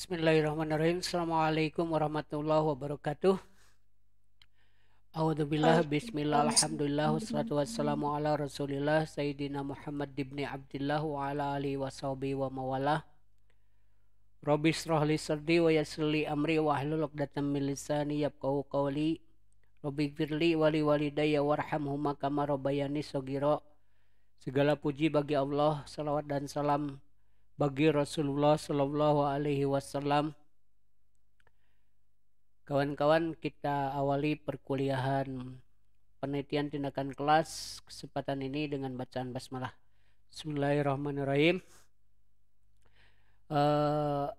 Bismillahirrahmanirrahim. Assalamualaikum warahmatullahi wabarakatuh. A'udzubillah, bismillah, alhamdulillah, wassalatu wassalamu ala rasulillah, Sayyidina Muhammad ibn Abdullah wa ala alihi wa sahbihi wa mawalah. Rabbi srahli sardi wa yassirli amri wa ahlul uqdatan min lisani yafqahu qawli. Rabbi gfirli wali walidayya warhamhuma kama rabbayani sagira. Segala puji bagi Allah, salawat dan salam bagi Rasulullah Shallallahu Alaihi Wasallam. Kawan-kawan kita awali perkuliahan penelitian tindakan kelas kesempatan ini dengan bacaan basmalah. Bismillahirrahmanirrahim. Uh,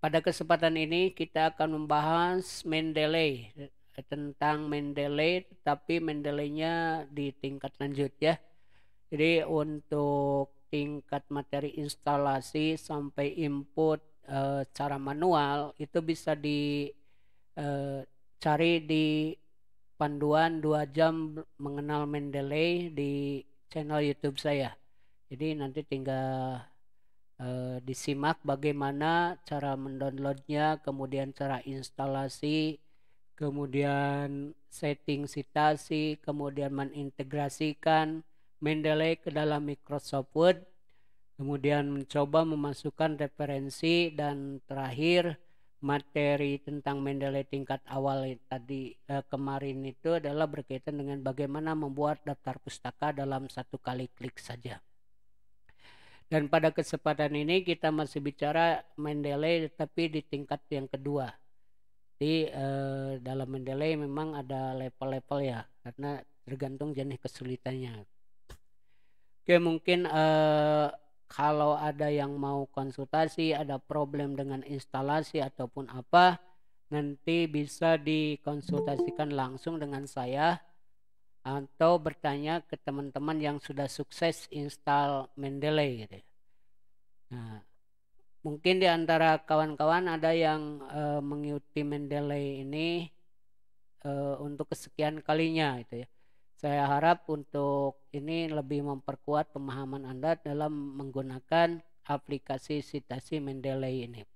pada kesempatan ini kita akan membahas Mendeley tentang Mendeley tapi Mendeleynya di tingkat lanjut ya. Jadi untuk tingkat materi instalasi sampai input e, eh, cara manual itu bisa di e, cari di panduan dua jam mengenal Mendeley di channel YouTube saya. Jadi nanti tinggal e, disimak bagaimana cara mendownloadnya, kemudian cara instalasi, kemudian setting sitasi kemudian menintegrasikan Mendeley ke dalam Microsoft Word, kemudian mencoba memasukkan referensi dan terakhir materi tentang Mendeley tingkat awal tadi eh, kemarin itu adalah berkaitan dengan bagaimana membuat daftar pustaka dalam satu kali klik saja. Dan pada kesempatan ini kita masih bicara Mendeley tapi di tingkat yang kedua. Di eh, dalam Mendeley memang ada level-level ya karena tergantung jenis kesulitannya. Oke mungkin eh, kalau ada yang mau konsultasi, ada problem dengan instalasi ataupun apa, nanti bisa dikonsultasikan langsung dengan saya atau bertanya ke teman-teman yang sudah sukses install Mendeley gitu. Ya. Nah, mungkin di antara kawan-kawan ada yang e, mengikuti Mendeley ini e, untuk kesekian kalinya gitu ya. Saya harap untuk ini lebih memperkuat pemahaman Anda dalam menggunakan aplikasi sitasi Mendeley ini.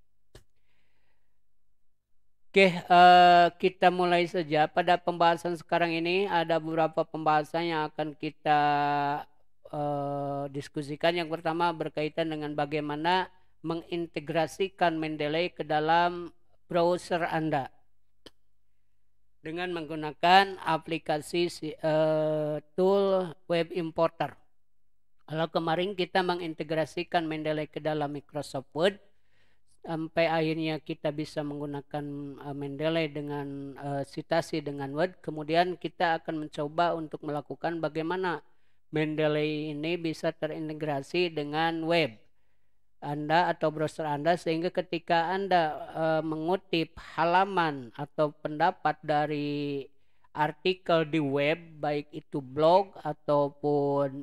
Oke, uh, kita mulai saja. Pada pembahasan sekarang ini ada beberapa pembahasan yang akan kita uh, diskusikan. Yang pertama berkaitan dengan bagaimana mengintegrasikan Mendeley ke dalam browser Anda dengan menggunakan aplikasi uh, tool web importer. Kalau kemarin kita mengintegrasikan Mendeley ke dalam Microsoft Word, sampai akhirnya kita bisa menggunakan uh, Mendeley dengan uh, citasi dengan Word, kemudian kita akan mencoba untuk melakukan bagaimana Mendeley ini bisa terintegrasi dengan web. Anda atau browser Anda sehingga ketika Anda e, mengutip halaman atau pendapat dari artikel di web baik itu blog ataupun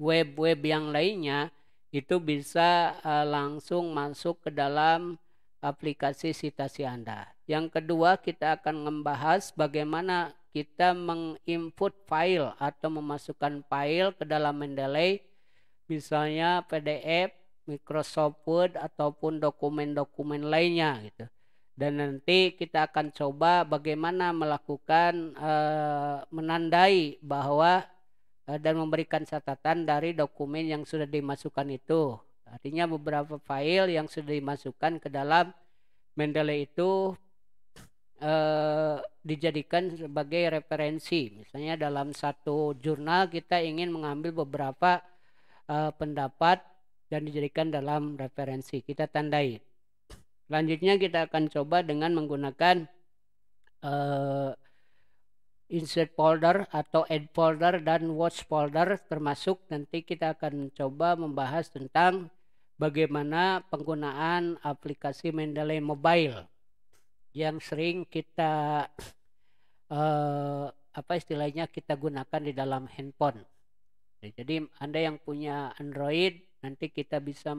web-web yang lainnya itu bisa e, langsung masuk ke dalam aplikasi citasi Anda. Yang kedua, kita akan membahas bagaimana kita menginput file atau memasukkan file ke dalam Mendeley misalnya PDF Microsoft Word ataupun dokumen-dokumen lainnya gitu. Dan nanti kita akan coba bagaimana melakukan e, menandai bahwa e, dan memberikan catatan dari dokumen yang sudah dimasukkan itu. Artinya beberapa file yang sudah dimasukkan ke dalam Mendeley itu e, dijadikan sebagai referensi. Misalnya dalam satu jurnal kita ingin mengambil beberapa e, pendapat dan dijadikan dalam referensi. Kita tandai. Selanjutnya kita akan coba dengan menggunakan uh, insert folder atau add folder dan watch folder termasuk nanti kita akan coba membahas tentang bagaimana penggunaan aplikasi Mendeley Mobile yang sering kita uh, apa istilahnya kita gunakan di dalam handphone. Ya, jadi Anda yang punya Android Nanti kita bisa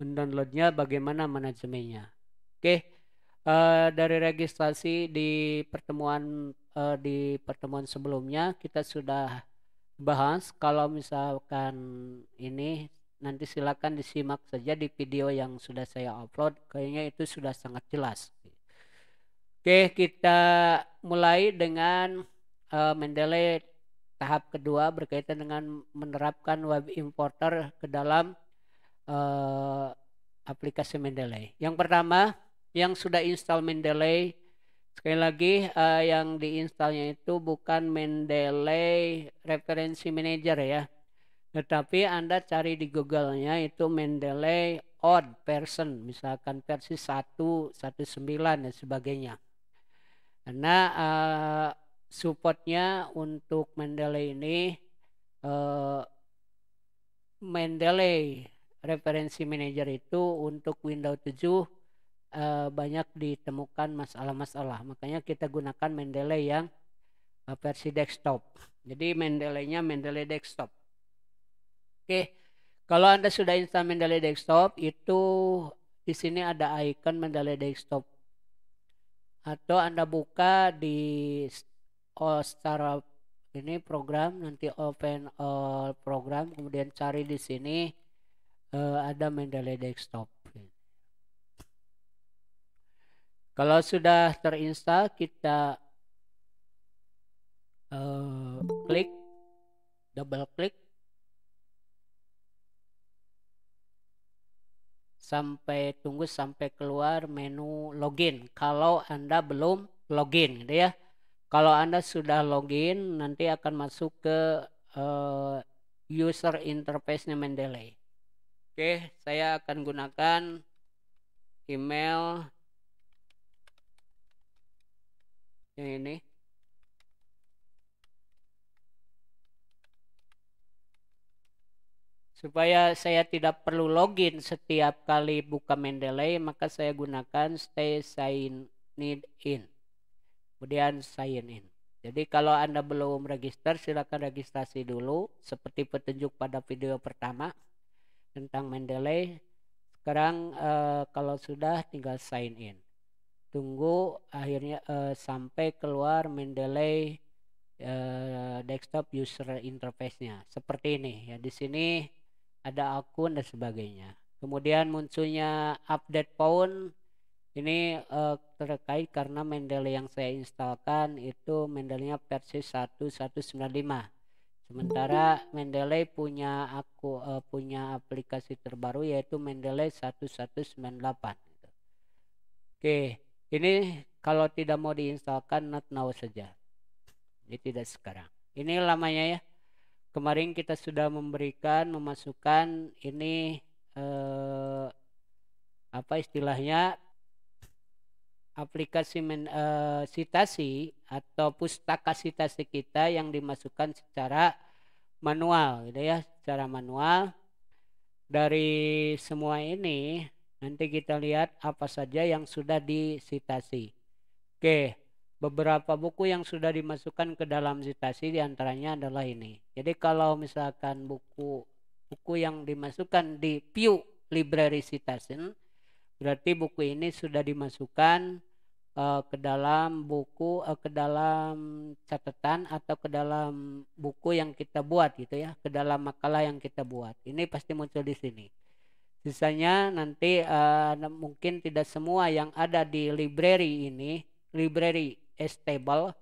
mendownloadnya bagaimana manajemennya. Oke, okay. uh, eh, dari registrasi di pertemuan uh, di pertemuan sebelumnya kita sudah bahas kalau misalkan ini nanti silakan disimak saja di video yang sudah saya upload kayaknya itu sudah sangat jelas oke kita mulai dengan uh, eh, mendelete Tahap kedua berkaitan dengan menerapkan web importer ke dalam uh, aplikasi Mendeley. Yang pertama, yang sudah install Mendeley, sekali lagi uh, yang diinstalnya itu bukan Mendeley referensi manager ya. Tetapi Anda cari di Google-nya itu Mendeley odd person, misalkan versi 1, 19 dan sebagainya. Karena uh, supportnya untuk Mendeley ini uh, Mendeley referensi manager itu untuk Windows 7 uh, eh, banyak ditemukan masalah-masalah makanya kita gunakan Mendeley yang uh, versi desktop jadi Mendeleynya Mendeley desktop oke kalau anda sudah install Mendeley desktop itu di sini ada icon Mendeley desktop atau anda buka di all secara ini program nanti open all eh, program kemudian cari di sini uh, ada Mendeley desktop kalau sudah terinstall kita uh, klik double klik sampai tunggu sampai keluar menu login kalau Anda belum login gitu ya kalau Anda sudah login, nanti akan masuk ke uh, user interface-nya Mendeley. Oke, saya akan gunakan email yang ini. Supaya saya tidak perlu login setiap kali buka Mendeley, maka saya gunakan stay sign need in kemudian sign in. Jadi kalau Anda belum register, silakan registrasi dulu seperti petunjuk pada video pertama tentang Mendeley. Sekarang eh, kalau sudah tinggal sign in. Tunggu akhirnya eh, sampai keluar Mendeley eh, desktop user interface-nya seperti ini ya. Di sini ada akun dan sebagainya. Kemudian munculnya update pound ini uh, terkait karena Mendele yang saya instalkan itu mendelnya versi 1195 sementara Mendeley punya aku uh, punya aplikasi terbaru yaitu Mendeley 1198 oke ini kalau tidak mau diinstalkan not now saja ini tidak sekarang ini lamanya ya kemarin kita sudah memberikan memasukkan ini uh, apa istilahnya aplikasi men, uh, sitasi atau pustaka sitasi kita yang dimasukkan secara manual gitu ya secara manual dari semua ini nanti kita lihat apa saja yang sudah disitasi oke beberapa buku yang sudah dimasukkan ke dalam sitasi diantaranya adalah ini jadi kalau misalkan buku buku yang dimasukkan di View Library Citation Berarti buku ini sudah dimasukkan uh, ke dalam buku uh, ke dalam catatan atau ke dalam buku yang kita buat gitu ya, ke dalam makalah yang kita buat. Ini pasti muncul di sini. Sisanya nanti uh, mungkin tidak semua yang ada di library ini, library stable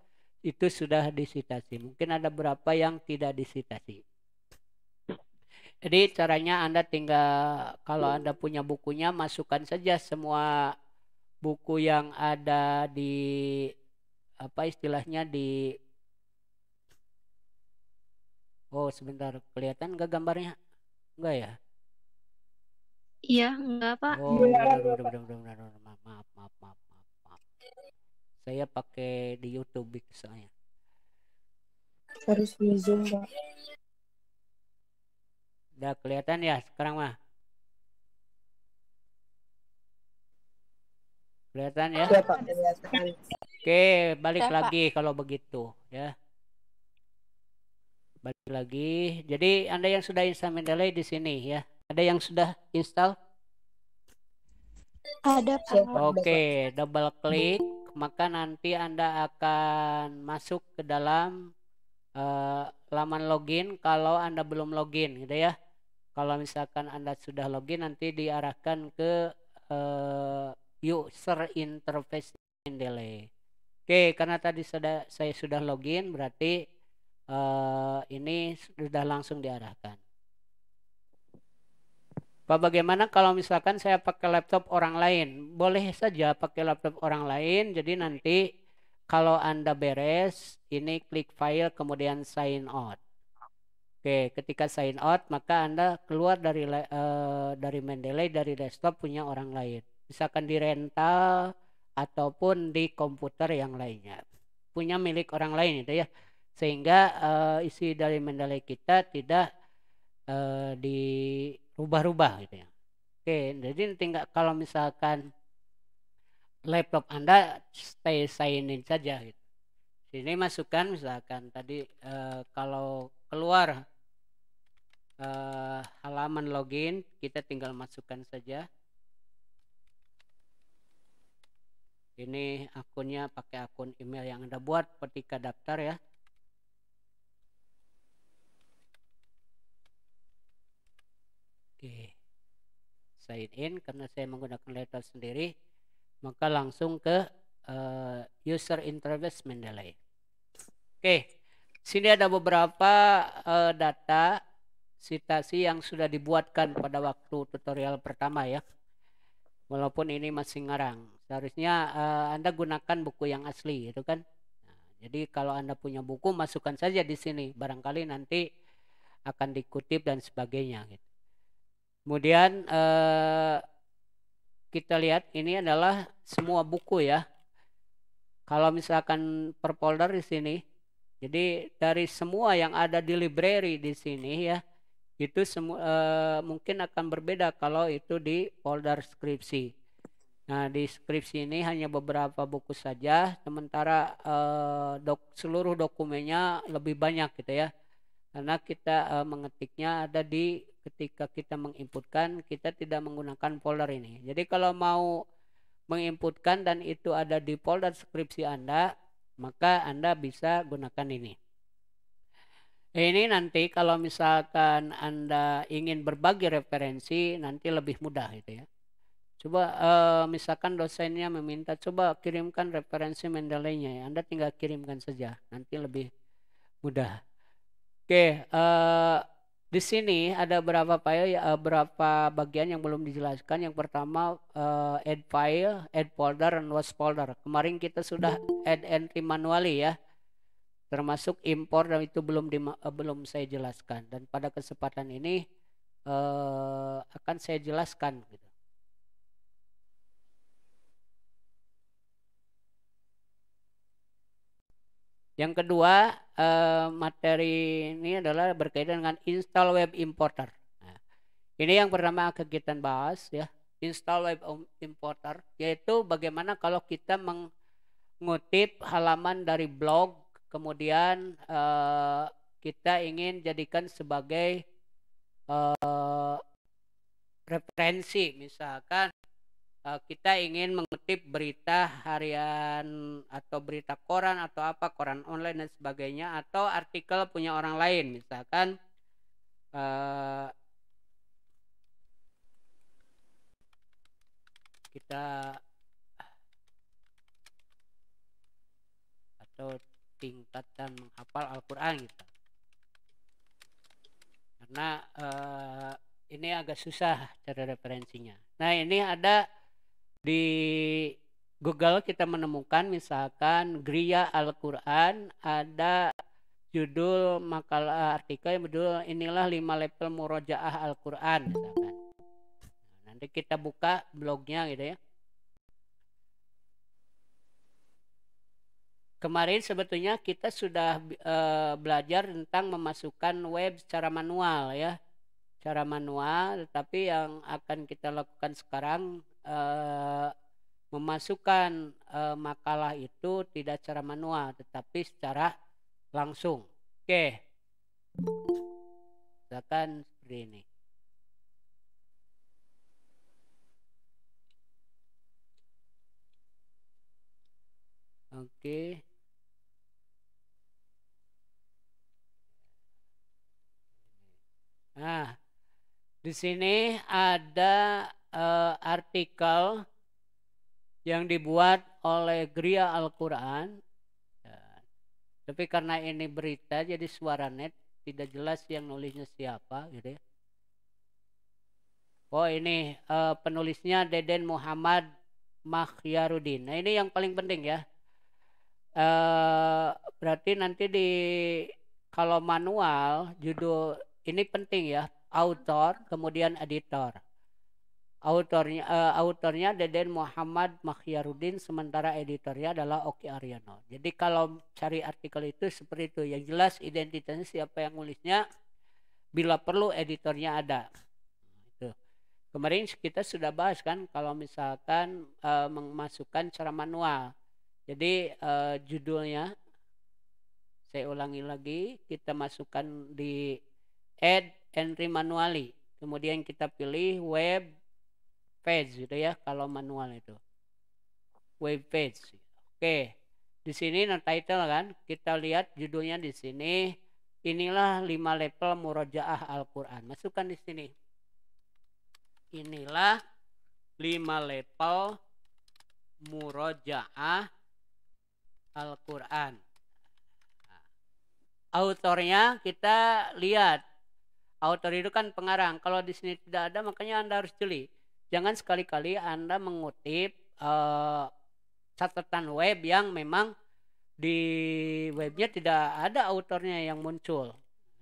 itu sudah disitasi. Mungkin ada berapa yang tidak disitasi. Jadi caranya Anda tinggal kalau hmm. Anda punya bukunya masukkan saja semua buku yang ada di apa istilahnya di Oh, sebentar. Kelihatan enggak gambarnya? Enggak ya? Iya, enggak, Pak. Oh, benar, benar, benar, benar, benar, maaf, maaf, maaf, maaf, maaf. Saya pakai di YouTube soalnya. Harus di Zoom, Pak. Udah kelihatan ya sekarang mah? Kelihatan ya? Iya, iya, Oke, balik iya, lagi kalau begitu ya. Balik lagi. Jadi Anda yang sudah install Mendeley di sini ya. Ada yang sudah install? Ada Pak. Oke, double klik maka nanti Anda akan masuk ke dalam uh, laman login kalau Anda belum login gitu ya. Kalau misalkan Anda sudah login nanti diarahkan ke uh, user interface delay. Oke, karena tadi sudah saya sudah login berarti uh, ini sudah langsung diarahkan. Pak bagaimana kalau misalkan saya pakai laptop orang lain? Boleh saja pakai laptop orang lain. Jadi nanti kalau Anda beres, ini klik file kemudian sign out. Oke, ketika sign out maka Anda keluar dari uh, dari Mendeley dari desktop punya orang lain. Misalkan di rental ataupun di komputer yang lainnya. Punya milik orang lain itu ya. Sehingga uh, isi dari Mendeley kita tidak uh, dirubah-rubah gitu ya. Oke, jadi tinggal kalau misalkan laptop Anda stay sign in saja gitu. Sini masukkan misalkan tadi uh, kalau keluar uh, halaman login kita tinggal masukkan saja ini akunnya pakai akun email yang anda buat ketika daftar ya oke sign in karena saya menggunakan letter sendiri maka langsung ke uh, user interface Mendeley oke Sini ada beberapa uh, data sitasi yang sudah dibuatkan pada waktu tutorial pertama ya. Walaupun ini masih ngarang. Seharusnya uh, Anda gunakan buku yang asli itu kan. Nah, jadi kalau Anda punya buku masukkan saja di sini. Barangkali nanti akan dikutip dan sebagainya gitu. Kemudian uh, kita lihat ini adalah semua buku ya. Kalau misalkan per folder di sini jadi dari semua yang ada di library di sini ya, itu semua eh, mungkin akan berbeda kalau itu di folder skripsi. Nah, di skripsi ini hanya beberapa buku saja, sementara eh, dok, seluruh dokumennya lebih banyak gitu ya. Karena kita eh, mengetiknya ada di ketika kita menginputkan, kita tidak menggunakan folder ini. Jadi kalau mau menginputkan dan itu ada di folder skripsi Anda, maka Anda bisa gunakan ini. Ini nanti kalau misalkan Anda ingin berbagi referensi nanti lebih mudah itu ya. Coba eh, misalkan dosennya meminta coba kirimkan referensi Mendeleynya ya. Anda tinggal kirimkan saja nanti lebih mudah. Oke, uh, di sini ada berapa file ya, eh, berapa bagian yang belum dijelaskan. Yang pertama uh, add file, add folder, and was folder. Kemarin kita sudah add entry manually ya. Termasuk impor dan itu belum di, uh, eh, belum saya jelaskan dan pada kesempatan ini uh, akan saya jelaskan gitu. Yang kedua, eh, materi ini adalah berkaitan dengan install web importer. Nah, ini yang pertama akan kita bahas ya, install web importer, yaitu bagaimana kalau kita mengutip halaman dari blog, kemudian eh, kita ingin jadikan sebagai eh, referensi, misalkan Eh, kita ingin mengutip berita harian atau berita koran atau apa koran online dan sebagainya atau artikel punya orang lain misalkan uh, kita atau tingkatan menghafal Al-Quran gitu karena uh, ini agak susah cara referensinya nah ini ada di Google kita menemukan misalkan Gria Al-Quran ada judul makalah eh, artikel yang berjudul inilah lima level murojaah Al-Quran nanti kita buka blognya gitu ya. Kemarin sebetulnya kita sudah e, belajar tentang memasukkan web secara manual ya. Cara manual, tetapi yang akan kita lakukan sekarang uh, memasukkan uh, makalah itu tidak secara manual tetapi secara langsung. Oke. Misalkan seperti ini. Oke. Nah, di sini ada uh, artikel yang dibuat oleh Gria Al-Quran. Ya. Tapi karena ini berita jadi suara net tidak jelas yang nulisnya siapa gitu ya. Oh ini uh, penulisnya Deden Muhammad Mahyarudin. Nah ini yang paling penting ya. Uh, berarti nanti di kalau manual judul ini penting ya author kemudian editor Autornya uh, autornya Deden Muhammad Makhyarudin sementara editornya adalah Oki Aryono. Jadi kalau cari artikel itu seperti itu. Yang jelas identitasnya siapa yang nulisnya bila perlu editornya ada. Itu. Kemarin kita sudah bahas kan kalau misalkan uh, memasukkan cara manual. Jadi uh, judulnya saya ulangi lagi, kita masukkan di add entry manually. Kemudian kita pilih web page gitu ya kalau manual itu web page oke di sini no title kan kita lihat judulnya di sini inilah lima level murojaah Al-Qur'an masukkan di sini inilah lima level murojaah Al-Qur'an nah, autornya kita lihat autor itu kan pengarang kalau di sini tidak ada makanya anda harus jeli jangan sekali-kali Anda mengutip uh, catatan web yang memang di webnya tidak ada autornya yang muncul.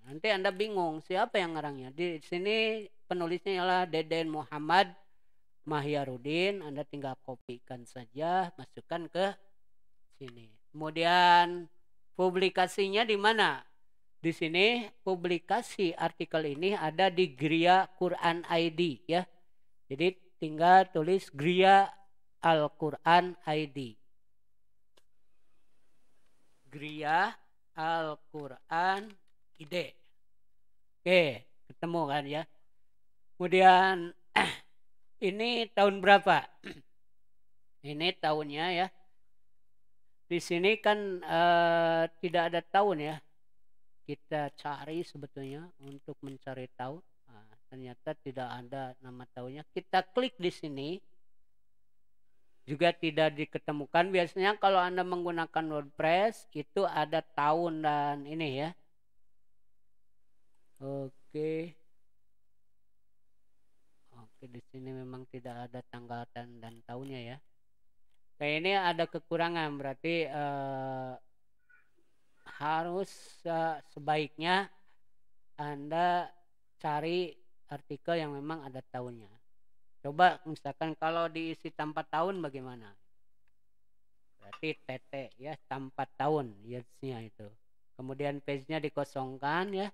Nanti Anda bingung siapa yang ngarangnya. Di sini penulisnya ialah Deden Muhammad Mahyarudin. Anda tinggal kopikan saja, masukkan ke sini. Kemudian publikasinya di mana? Di sini publikasi artikel ini ada di Gria Quran ID ya jadi tinggal tulis Gria Al-Quran ID. Gria Al-Quran ID. Oke, ketemu kan ya. Kemudian ini tahun berapa? ini tahunnya ya. Di sini kan eh, tidak ada tahun ya. Kita cari sebetulnya untuk mencari tahun ternyata tidak ada nama tahunya kita klik di sini juga tidak diketemukan biasanya kalau anda menggunakan WordPress itu ada tahun dan ini ya oke oke di sini memang tidak ada tanggal dan, dan tahunnya ya Nah ini ada kekurangan berarti uh, harus uh, sebaiknya anda cari artikel yang memang ada tahunnya. Coba misalkan kalau diisi tanpa tahun bagaimana? Berarti TT ya tanpa tahun yearsnya itu. Kemudian page-nya dikosongkan ya.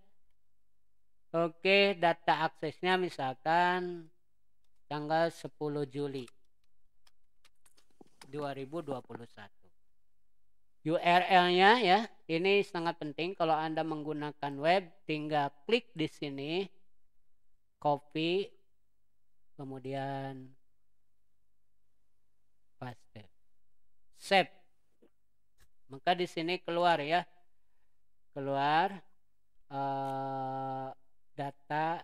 Oke, data aksesnya misalkan tanggal 10 Juli 2021. URL-nya ya, ini sangat penting kalau Anda menggunakan web, tinggal klik di sini kopi, kemudian paste. Save. Maka di sini keluar ya. Keluar uh, data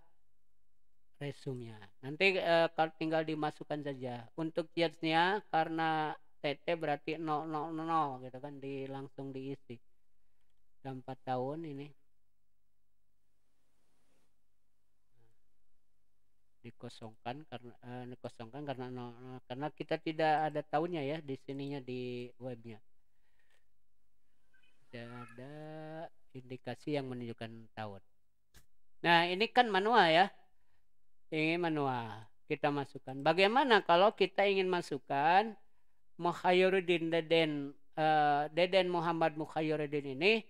resumnya. Nanti uh, kalau tinggal dimasukkan saja. Untuk yearsnya karena TT berarti 000 gitu kan di langsung diisi. Dan 4 tahun ini dikosongkan karena uh, dikosongkan karena no, karena kita tidak ada tahunnya ya di sininya di webnya tidak ada indikasi yang menunjukkan tahun nah ini kan manual ya ini manual kita masukkan bagaimana kalau kita ingin masukkan Muhayyuruddin Deden uh, Deden Muhammad Muhayyuruddin ini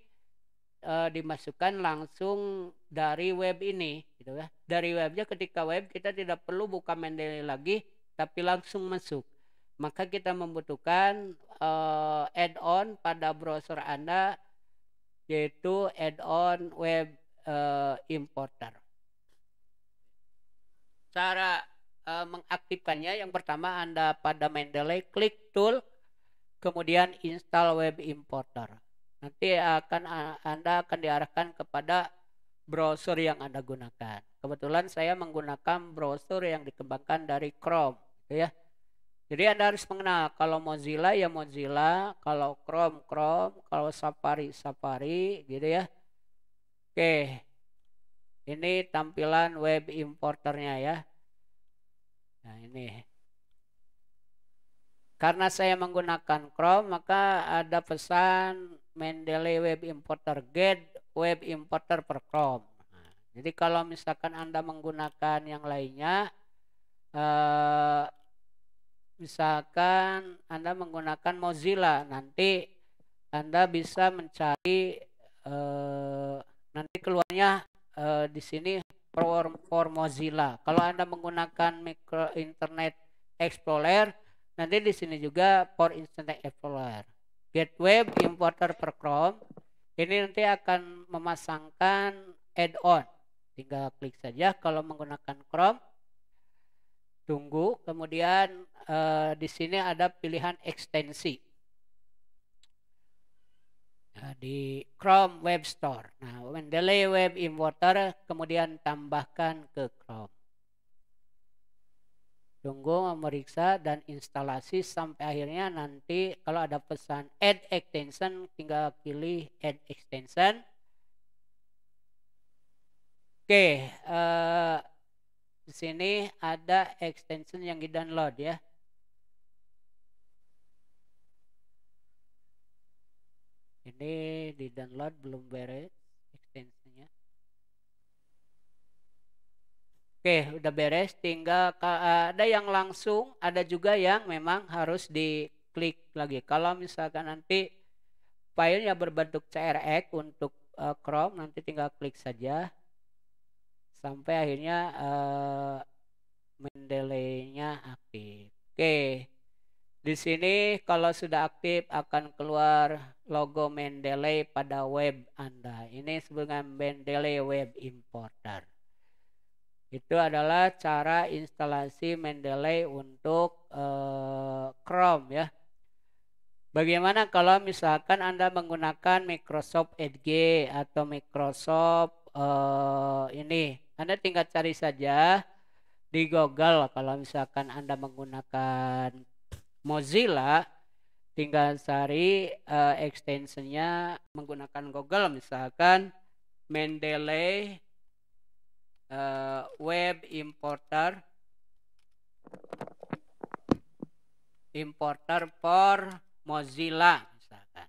uh, dimasukkan langsung dari web ini gitu ya. Dari webnya ketika web kita tidak perlu buka Mendeley lagi tapi langsung masuk. Maka kita membutuhkan uh, add-on pada browser Anda yaitu add-on web uh, importer. Cara uh, mengaktifkannya yang pertama Anda pada Mendeley klik tool kemudian install web importer. Nanti akan Anda akan diarahkan kepada browser yang Anda gunakan. Kebetulan saya menggunakan browser yang dikembangkan dari Chrome, gitu ya. Jadi Anda harus mengenal kalau Mozilla ya Mozilla, kalau Chrome Chrome, kalau Safari Safari, gitu ya. Oke. Ini tampilan web importernya ya. Nah, ini. Karena saya menggunakan Chrome, maka ada pesan Mendeley Web Importer Get web importer per Chrome. Nah, jadi kalau misalkan Anda menggunakan yang lainnya, eh, misalkan Anda menggunakan Mozilla, nanti Anda bisa mencari eh, nanti keluarnya eh, di sini for, for Mozilla. Kalau Anda menggunakan micro internet Explorer, nanti di sini juga for Internet Explorer. Get web importer per Chrome ini nanti akan memasangkan add-on tinggal klik saja kalau menggunakan Chrome tunggu kemudian eh, di sini ada pilihan ekstensi nah, di Chrome Web Store nah Mendeley Web Importer kemudian tambahkan ke Chrome tunggu memeriksa dan instalasi sampai akhirnya nanti kalau ada pesan add extension tinggal pilih add extension oke uh, di sini ada extension yang di download ya ini di download belum beres Oke, udah beres. Tinggal eh, ada yang langsung, ada juga yang memang harus diklik lagi. Kalau misalkan nanti filenya berbentuk CRX untuk uh, Chrome, nanti tinggal klik saja sampai akhirnya uh, eh, mendelenya aktif. Oke. Di sini kalau sudah aktif akan keluar logo Mendeley pada web Anda. Ini sebenarnya Mendeley Web Importer itu adalah cara instalasi Mendeley untuk uh, Chrome ya. Bagaimana kalau misalkan Anda menggunakan Microsoft Edge atau Microsoft uh, ini, Anda tinggal cari saja di Google kalau misalkan Anda menggunakan Mozilla tinggal cari uh, extensionnya menggunakan Google misalkan Mendeley uh, web importer importer for Mozilla misalkan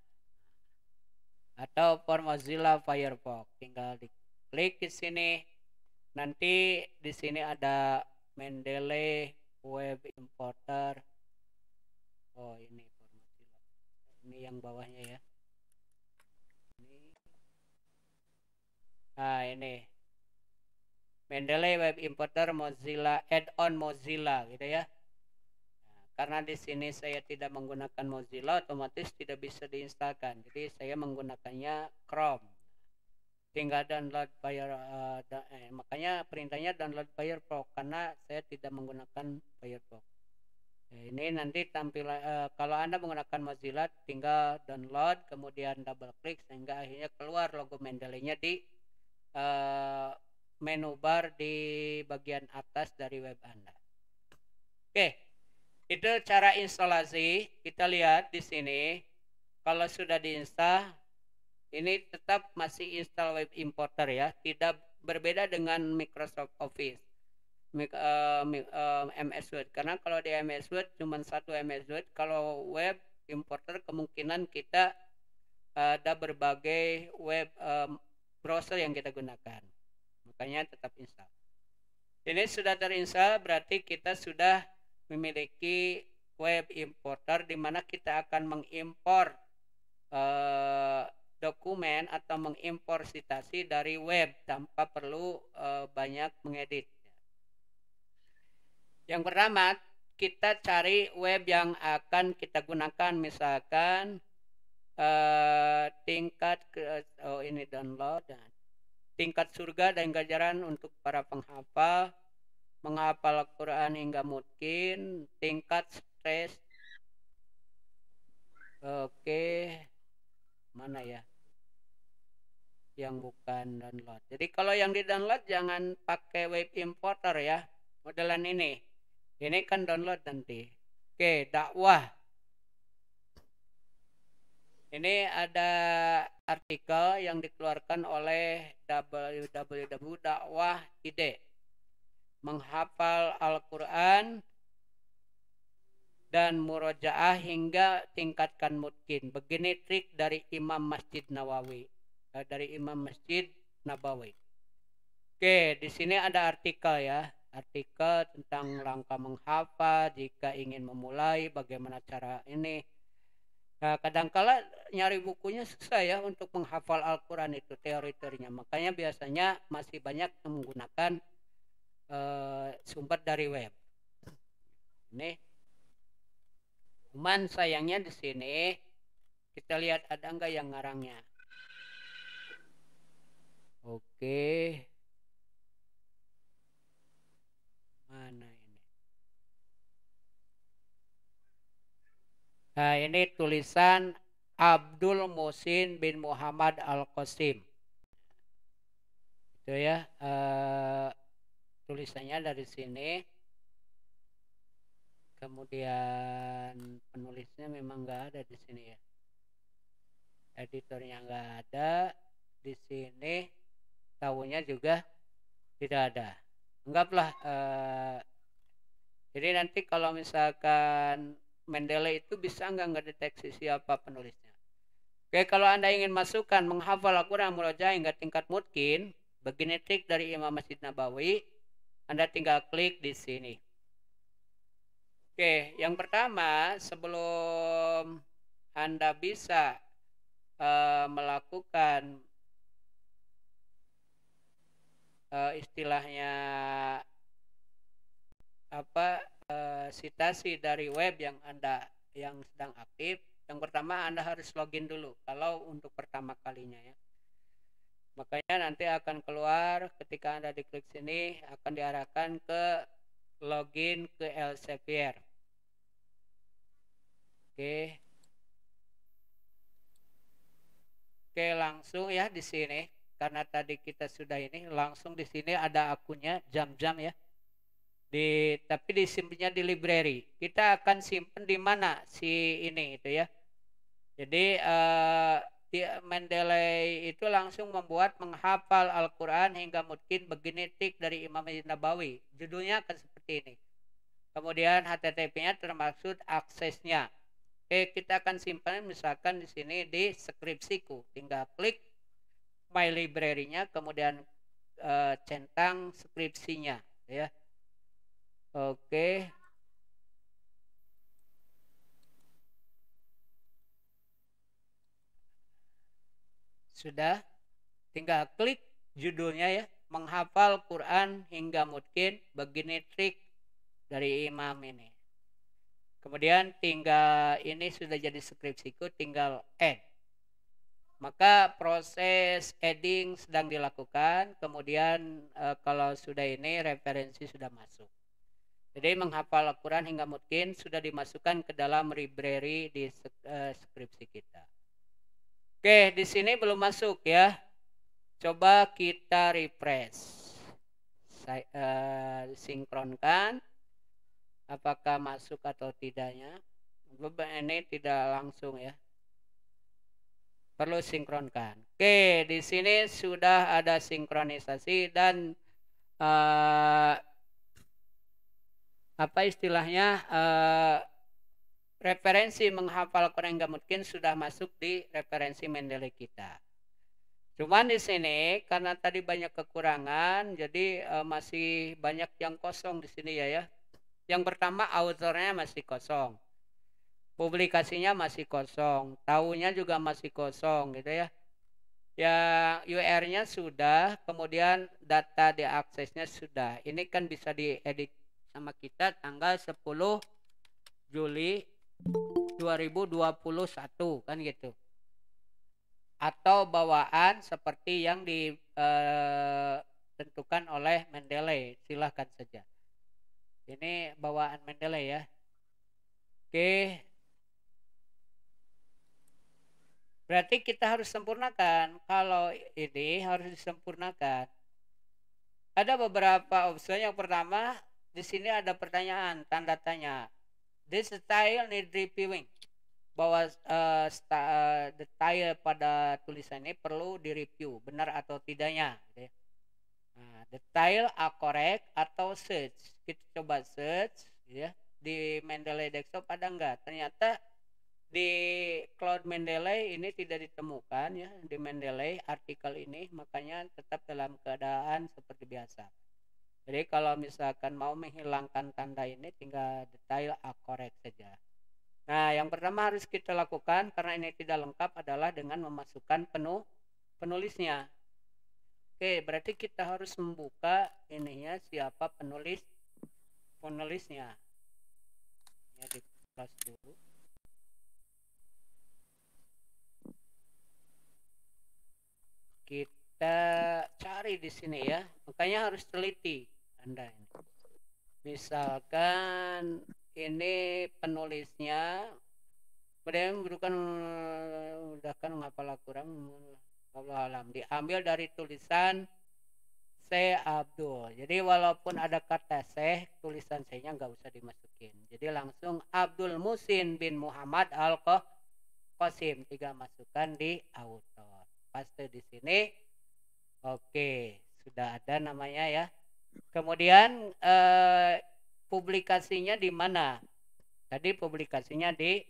atau for Mozilla Firefox tinggal diklik di sini nanti di sini ada Mendeley web importer oh ini ini yang bawahnya ya ini nah ini Mendeley Web Importer Mozilla add-on Mozilla gitu ya. karena di sini saya tidak menggunakan Mozilla, otomatis tidak bisa diinstalkan. Jadi saya menggunakannya Chrome. Tinggal download Fire, uh, da, eh, makanya perintahnya download Firefox karena saya tidak menggunakan Firefox. Nah, ini nanti tampilan uh, kalau anda menggunakan Mozilla tinggal download kemudian double klik sehingga akhirnya keluar logo Mendeley-nya di uh, menu bar di bagian atas dari web Anda. Oke, itu cara instalasi. Kita lihat di sini, kalau sudah diinstal, ini tetap masih install web importer ya, tidak berbeda dengan Microsoft Office. MS eh, eh, Word karena kalau di MS Word cuma satu MS Word kalau web importer kemungkinan kita eh, ada berbagai web browser yang kita gunakan makanya tetap install. Ini sudah terinstall berarti kita sudah memiliki web importer di mana kita akan mengimpor eh, dokumen atau mengimpor citasi dari web tanpa perlu eh, banyak mengedit. Yang pertama, kita cari web yang akan kita gunakan misalkan eh, tingkat ke, oh ini download dan tingkat surga dan ganjaran untuk para penghafal menghafal Al-Quran hingga mungkin tingkat stres oke mana ya yang bukan download jadi kalau yang di download jangan pakai web importer ya modelan ini ini kan download nanti oke dakwah ini ada artikel yang dikeluarkan oleh www dakwah ide menghafal Al-Quran dan murojaah hingga tingkatkan mungkin. Begini trik dari Imam Masjid Nawawi, eh, dari Imam Masjid Nabawi. Oke, di sini ada artikel ya, artikel tentang langkah menghafal jika ingin memulai, bagaimana cara ini. Nah, kadangkala nyari bukunya susah ya untuk menghafal Al-Quran itu teori-teorinya. Makanya biasanya masih banyak yang menggunakan uh, sumber dari web. Ini. Cuman sayangnya di sini kita lihat ada enggak yang ngarangnya. Oke. Mana ya? Nah, ini tulisan Abdul Musin bin Muhammad Al-Qasim. Itu ya, uh, tulisannya dari sini. Kemudian penulisnya memang nggak ada di sini ya. Editornya nggak ada di sini. Tahunya juga tidak ada. Anggaplah. Uh, jadi nanti kalau misalkan Mendeley itu bisa nggak ngedeteksi siapa penulisnya. Oke, kalau Anda ingin masukkan menghafal Al-Quran Murojaah hingga tingkat mungkin, begini trik dari Imam Masjid Nabawi, Anda tinggal klik di sini. Oke, yang pertama sebelum Anda bisa uh, melakukan uh, istilahnya apa sitasi eh, dari web yang Anda yang sedang aktif, yang pertama Anda harus login dulu kalau untuk pertama kalinya ya. Makanya nanti akan keluar ketika Anda diklik sini akan diarahkan ke login ke Elsevier. Oke. Oke, langsung ya di sini karena tadi kita sudah ini langsung di sini ada akunnya jam-jam ya di tapi disimpannya di library kita akan simpan di mana si ini itu ya jadi uh, eh, di Mendeley itu langsung membuat menghafal Al-Quran hingga mungkin beginitik dari Imam Nabawi judulnya akan seperti ini kemudian HTTP-nya termasuk aksesnya oke kita akan simpan misalkan di sini di skripsiku tinggal klik my library-nya kemudian uh, centang skripsinya ya Oke. Sudah? Tinggal klik judulnya ya. Menghafal Quran hingga mungkin begini trik dari imam ini. Kemudian tinggal ini sudah jadi skripsiku tinggal add. Maka proses adding sedang dilakukan. Kemudian eh, kalau sudah ini referensi sudah masuk. Jadi menghafal Al-Quran hingga mungkin sudah dimasukkan ke dalam library di eh, skripsi kita. Oke, di sini belum masuk ya. Coba kita refresh. Saya, uh, sinkronkan. Apakah masuk atau tidaknya. Ini tidak langsung ya. Perlu sinkronkan. Oke, di sini sudah ada sinkronisasi dan uh, apa istilahnya uh, referensi menghafal Quran gak mungkin sudah masuk di referensi Mendeley kita. Cuman di sini karena tadi banyak kekurangan, jadi uh, masih banyak yang kosong di sini ya ya. Yang pertama autornya masih kosong. Publikasinya masih kosong, tahunya juga masih kosong gitu ya yang UR-nya sudah, kemudian data diaksesnya sudah. Ini kan bisa diedit sama kita tanggal 10 Juli 2021 kan gitu atau bawaan seperti yang ditentukan eh, oleh Mendeley silahkan saja ini bawaan Mendeley ya oke berarti kita harus sempurnakan kalau ini harus disempurnakan ada beberapa opsi yang pertama di sini ada pertanyaan, tanda tanya. This style need reviewing. Bahwa uh, uh, detail pada tulisan ini perlu direview, benar atau tidaknya. Gitu ya. Nah, detail are correct atau search. Kita coba search, gitu ya. Di Mendeley Desktop ada enggak? Ternyata di Cloud Mendeley ini tidak ditemukan ya di Mendeley artikel ini makanya tetap dalam keadaan seperti biasa. Jadi kalau misalkan mau menghilangkan tanda ini tinggal detail akorek saja. Nah, yang pertama harus kita lakukan karena ini tidak lengkap adalah dengan memasukkan penuh penulisnya. Oke, berarti kita harus membuka ini ya siapa penulis penulisnya. Ya, di kelas dulu. Kita kita cari di sini ya makanya harus teliti anda ini misalkan ini penulisnya kemudian bukan mudahkan menghafal Al-Quran alam diambil dari tulisan C Abdul jadi walaupun ada kata Syekh tulisan C nggak usah dimasukin jadi langsung Abdul Musin bin Muhammad al Qasim tiga masukan di autor paste di sini Oke, sudah ada namanya ya. Kemudian eh, publikasinya di mana? Tadi publikasinya di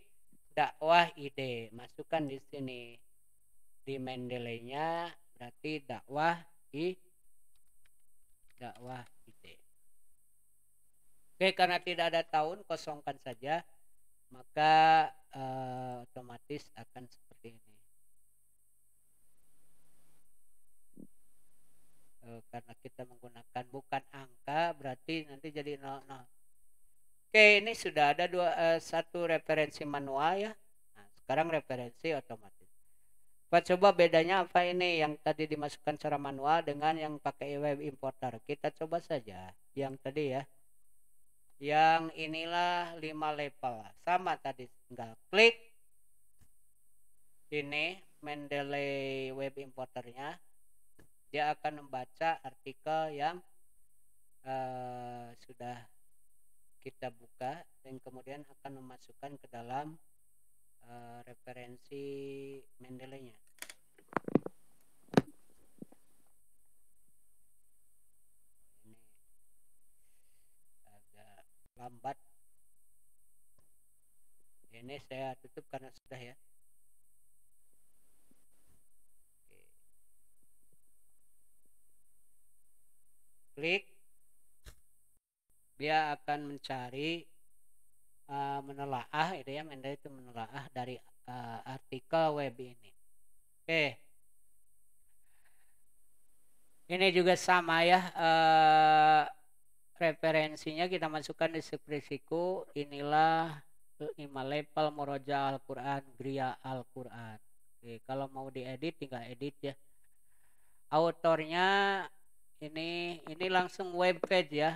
dakwah ide. Masukkan di sini di mendelenya berarti dakwah i dakwah ide. Oke, karena tidak ada tahun kosongkan saja maka eh, otomatis akan Eh, karena kita menggunakan bukan angka berarti nanti jadi 00 oke ini sudah ada dua uh, satu referensi manual ya nah, sekarang referensi otomatis Pak coba bedanya apa ini yang tadi dimasukkan secara manual dengan yang pakai web importer. Kita coba saja yang tadi ya. Yang inilah 5 level. Sama tadi tinggal klik ini Mendeley web importernya dia akan membaca artikel yang uh, sudah kita buka dan kemudian akan memasukkan ke dalam uh, referensi mendeley Ini agak lambat. Ini saya tutup karena sudah ya. klik dia akan mencari uh, menelaah itu ya Mendel itu menelaah dari uh, artikel web ini oke okay. ini juga sama ya uh, referensinya kita masukkan di skripsiku inilah lima level moroja Al-Quran gria Al-Quran Oke, kalau mau diedit tinggal edit ya autornya ini ini langsung web page ya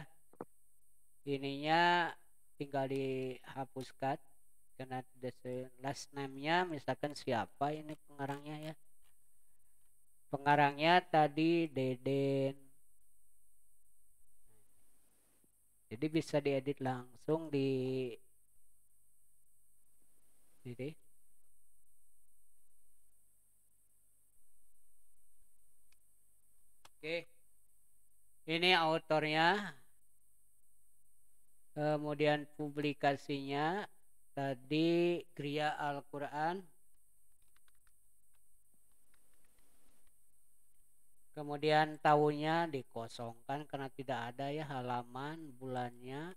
ininya tinggal dihapuskan karena last name-nya misalkan siapa ini pengarangnya ya pengarangnya tadi Deden jadi bisa diedit langsung di ini oke okay. Ini autornya. Kemudian publikasinya tadi Gria Al-Qur'an. Kemudian tahunnya dikosongkan karena tidak ada ya halaman, bulannya,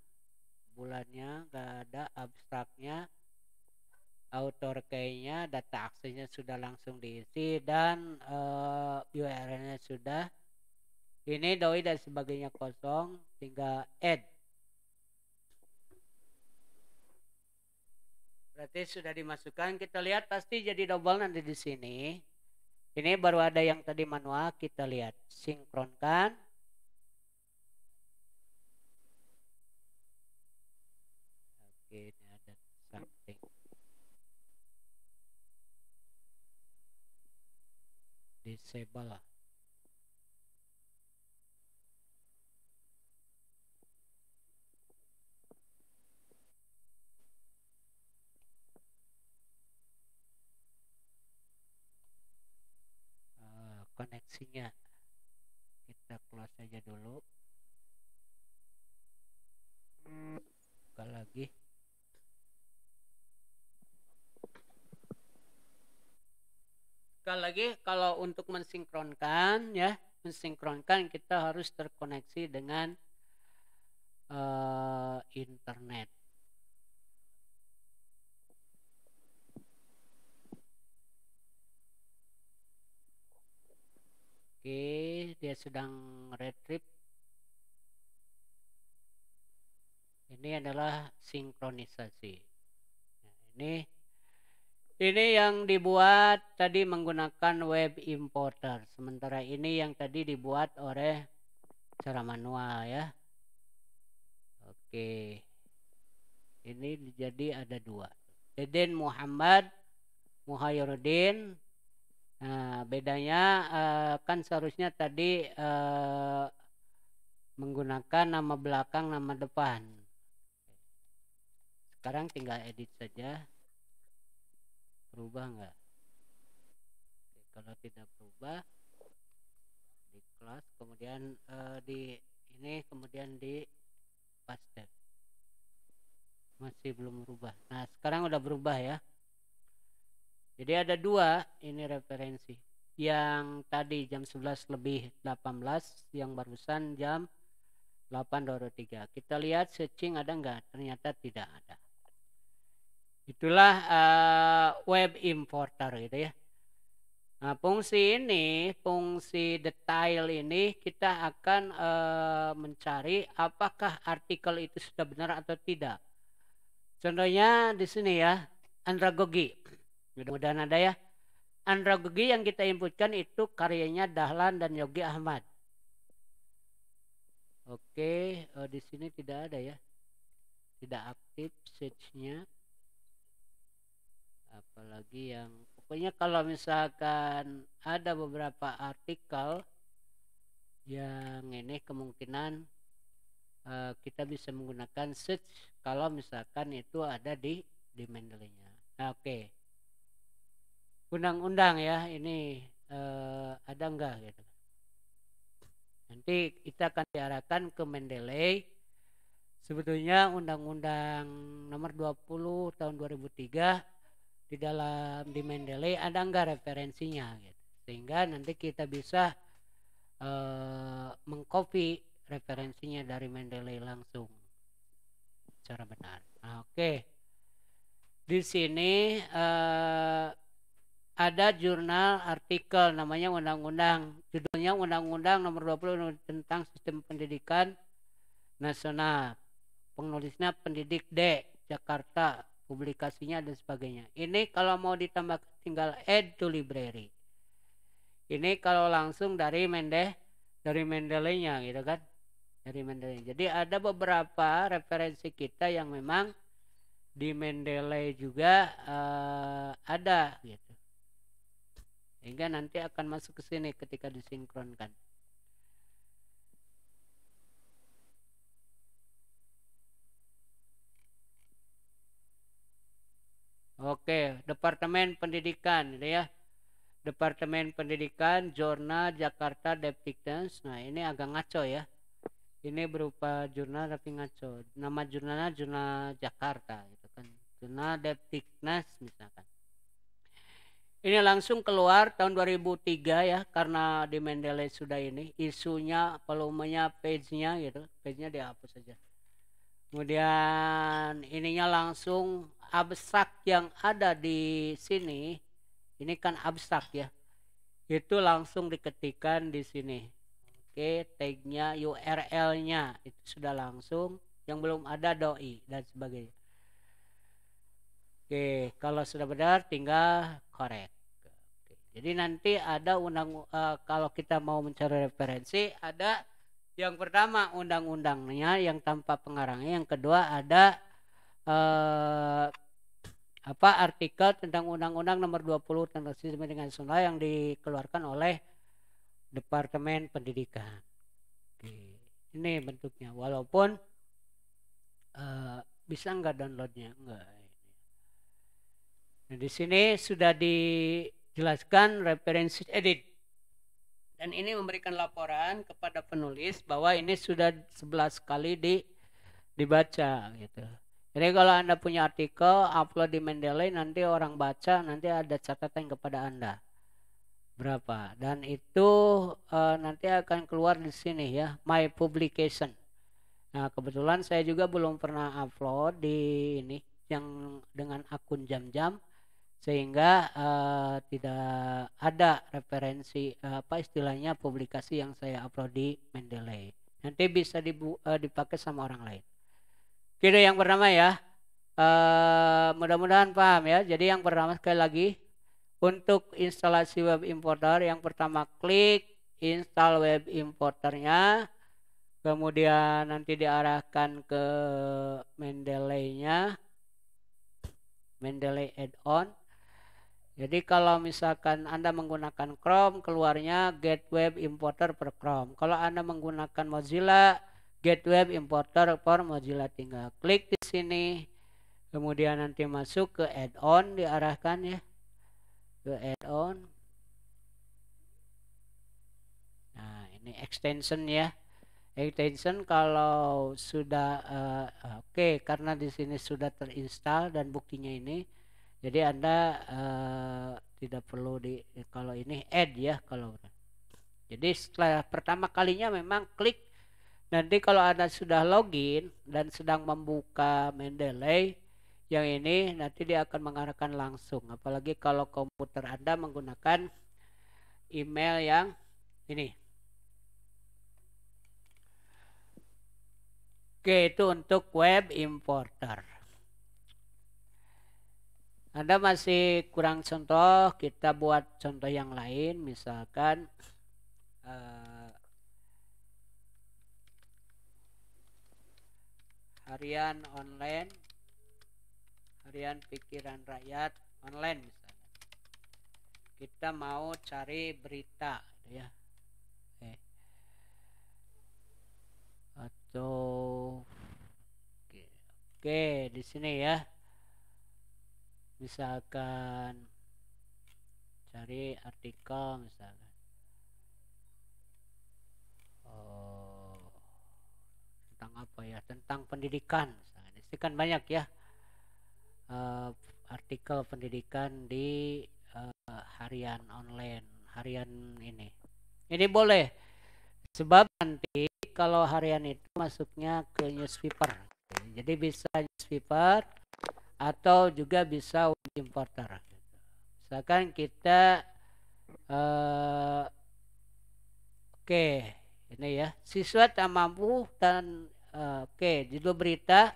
bulannya nggak ada abstraknya, author kayaknya data aksesnya sudah langsung diisi dan e, eh, URL-nya sudah ini doi dan sebagainya kosong tinggal add berarti sudah dimasukkan kita lihat pasti jadi double nanti di sini ini baru ada yang tadi manual kita lihat sinkronkan oke ini ada something disable koneksinya kita close saja dulu buka lagi sekali lagi kalau untuk mensinkronkan ya mensinkronkan kita harus terkoneksi dengan uh, internet Oke, dia sedang red trip. Ini adalah sinkronisasi. Nah, ini ini yang dibuat tadi menggunakan web importer. Sementara ini yang tadi dibuat oleh cara manual ya. Oke. Ini jadi ada dua. Deden Muhammad Muhayyuruddin Nah, bedanya uh, kan seharusnya tadi uh, menggunakan nama belakang, nama depan. Sekarang tinggal edit saja. Berubah nggak? kalau tidak berubah, di kelas kemudian uh, di ini kemudian di paste. Masih belum berubah. Nah, sekarang udah berubah ya. Jadi ada dua ini referensi. Yang tadi jam 11 lebih 18, yang barusan jam 8.23. Kita lihat searching ada enggak? Ternyata tidak ada. Itulah uh, web importer gitu ya. Nah, fungsi ini, fungsi detail ini kita akan uh, mencari apakah artikel itu sudah benar atau tidak. Contohnya di sini ya, andragogi. Mudah-mudahan ada ya. Andragogi yang kita inputkan itu karyanya Dahlan dan Yogi Ahmad. Oke, oh, di sini tidak ada ya. Tidak aktif search-nya. Apalagi yang pokoknya kalau misalkan ada beberapa artikel yang ini kemungkinan uh, kita bisa menggunakan search kalau misalkan itu ada di di mendeley nah, Oke. Okay undang-undang ya ini eh, ada enggak gitu. Nanti kita akan diarahkan ke Mendeley. Sebetulnya Undang-Undang Nomor 20 Tahun 2003 di dalam di Mendeley ada enggak referensinya gitu. Sehingga nanti kita bisa eh, mengcopy referensinya dari Mendeley langsung secara benar. Nah, Oke. Okay. Di sini eh ada jurnal artikel namanya undang-undang judulnya undang-undang nomor 20 tentang sistem pendidikan nasional penulisnya pendidik D Jakarta publikasinya dan sebagainya ini kalau mau ditambah tinggal add to library ini kalau langsung dari Mendeh dari mendelenya gitu kan dari mendele jadi ada beberapa referensi kita yang memang di Mendeley juga uh, ada gitu Hingga nanti akan masuk ke sini ketika disinkronkan. Oke, Departemen Pendidikan, ya. Departemen Pendidikan, Jurnal Jakarta Depictions. Nah, ini agak ngaco ya. Ini berupa jurnal tapi ngaco. Nama jurnalnya Jurnal Jakarta, itu kan. Jurnal Deptikenes misalkan. Ini langsung keluar tahun 2003 ya karena di Mendeley sudah ini isunya, volumenya, page-nya gitu. Page-nya dihapus saja. Kemudian ininya langsung abstrak yang ada di sini. Ini kan abstrak ya. Itu langsung diketikkan di sini. Oke, tag-nya, URL-nya itu sudah langsung. Yang belum ada doi dan sebagainya. Oke, kalau sudah benar tinggal korek. jadi nanti ada undang uh, kalau kita mau mencari referensi ada yang pertama undang-undangnya yang tanpa pengarangnya, yang kedua ada uh, apa artikel tentang Undang-Undang Nomor 20 tentang Sistem dengan Nasional yang dikeluarkan oleh Departemen Pendidikan. Oke. Ini bentuknya. Walaupun uh, bisa nggak downloadnya? Nggak. Nah, di sini sudah dijelaskan referensi edit. Dan ini memberikan laporan kepada penulis bahwa ini sudah 11 kali di dibaca gitu. Jadi kalau Anda punya artikel upload di Mendeley nanti orang baca nanti ada catatan kepada Anda. Berapa? Dan itu uh, nanti akan keluar di sini ya, my publication. Nah, kebetulan saya juga belum pernah upload di ini yang dengan akun jam-jam sehingga uh, tidak ada referensi uh, apa istilahnya publikasi yang saya upload di Mendeley nanti bisa dibu uh, dipakai sama orang lain kira yang pertama ya uh, mudah-mudahan paham ya jadi yang pertama sekali lagi untuk instalasi web importer yang pertama klik install web importernya kemudian nanti diarahkan ke Mendeley-nya Mendeley add-on jadi kalau misalkan Anda menggunakan Chrome, keluarnya get web importer per Chrome. Kalau Anda menggunakan Mozilla, get web importer per Mozilla tinggal klik di sini. Kemudian nanti masuk ke add-on diarahkan ya. Ke add-on. Nah, ini extension ya. Extension kalau sudah uh, oke okay, karena di sini sudah terinstall dan buktinya ini jadi anda uh, tidak perlu di kalau ini add ya kalau jadi setelah pertama kalinya memang klik nanti kalau anda sudah login dan sedang membuka Mendeley yang ini nanti dia akan mengarahkan langsung apalagi kalau komputer anda menggunakan email yang ini oke itu untuk web importer anda masih kurang contoh, kita buat contoh yang lain, misalkan uh, harian online, harian pikiran rakyat online misalnya. Kita mau cari berita, gitu ya. Okay. Eh. Atau oke, okay. okay, di sini ya misalkan cari artikel misalkan oh tentang apa ya tentang pendidikan misalkan itu kan banyak ya uh, artikel pendidikan di uh, harian online harian ini ini boleh sebab nanti kalau harian itu masuknya ke newspaper jadi bisa newspaper atau juga bisa importer. Misalkan kita uh, oke okay, ini ya siswa tak mampu dan uh, oke okay, judul berita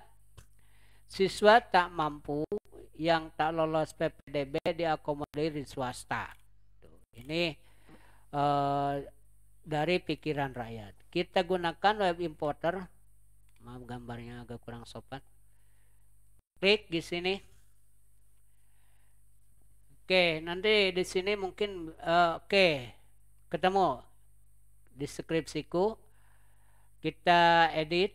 siswa tak mampu yang tak lolos PPDB diakomodir di swasta. Ini uh, dari pikiran rakyat. Kita gunakan web importer. Maaf gambarnya agak kurang sopan klik di sini Oke, nanti di sini mungkin uh, oke ketemu deskripsiku. kita edit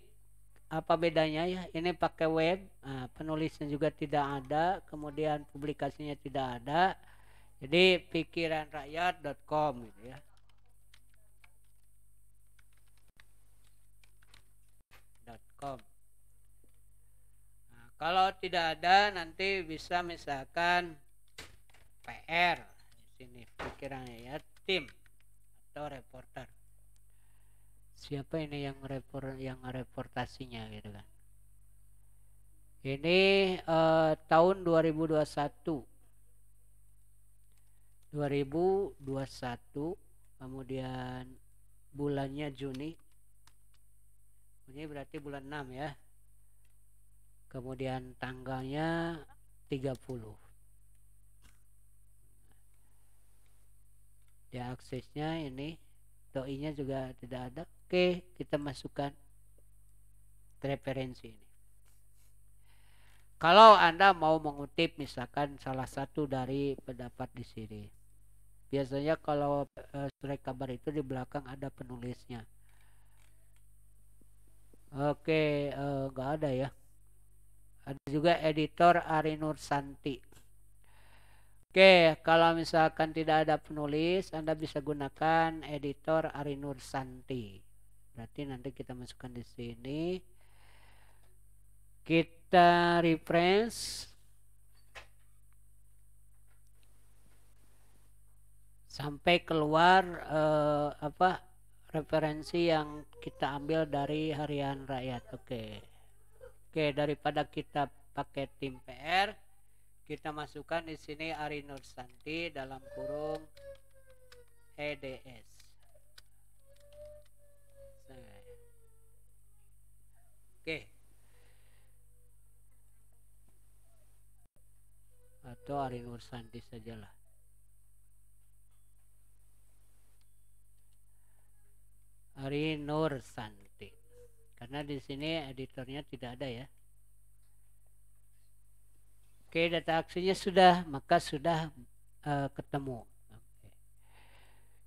apa bedanya ya? Ini pakai web, nah, penulisnya juga tidak ada, kemudian publikasinya tidak ada. Jadi pikiranrakyat.com gitu ya. Kalau tidak ada nanti bisa misalkan PR di sini pikirannya ya tim atau reporter. Siapa ini yang report yang reportasinya gitu kan. Ini eh, tahun 2021. 2021 kemudian bulannya Juni. Ini berarti bulan 6 ya kemudian tanggalnya 30 ya aksesnya ini doi-nya juga tidak ada oke kita masukkan referensi ini kalau anda mau mengutip misalkan salah satu dari pendapat di sini biasanya kalau e, surat kabar itu di belakang ada penulisnya oke e, ada ya ada juga editor Ari Nur Santi. Oke, kalau misalkan tidak ada penulis, Anda bisa gunakan editor Ari Nur Santi. Berarti nanti kita masukkan di sini. Kita refresh. Sampai keluar eh, apa referensi yang kita ambil dari harian rakyat. Oke. Okay. Oke, daripada kita pakai tim PR, kita masukkan di sini Ari Nursanti dalam kurung EDS. Oke. Atau Ari Nursanti sajalah. Ari Nursanti karena di sini editornya tidak ada ya oke data aksinya sudah maka sudah uh, ketemu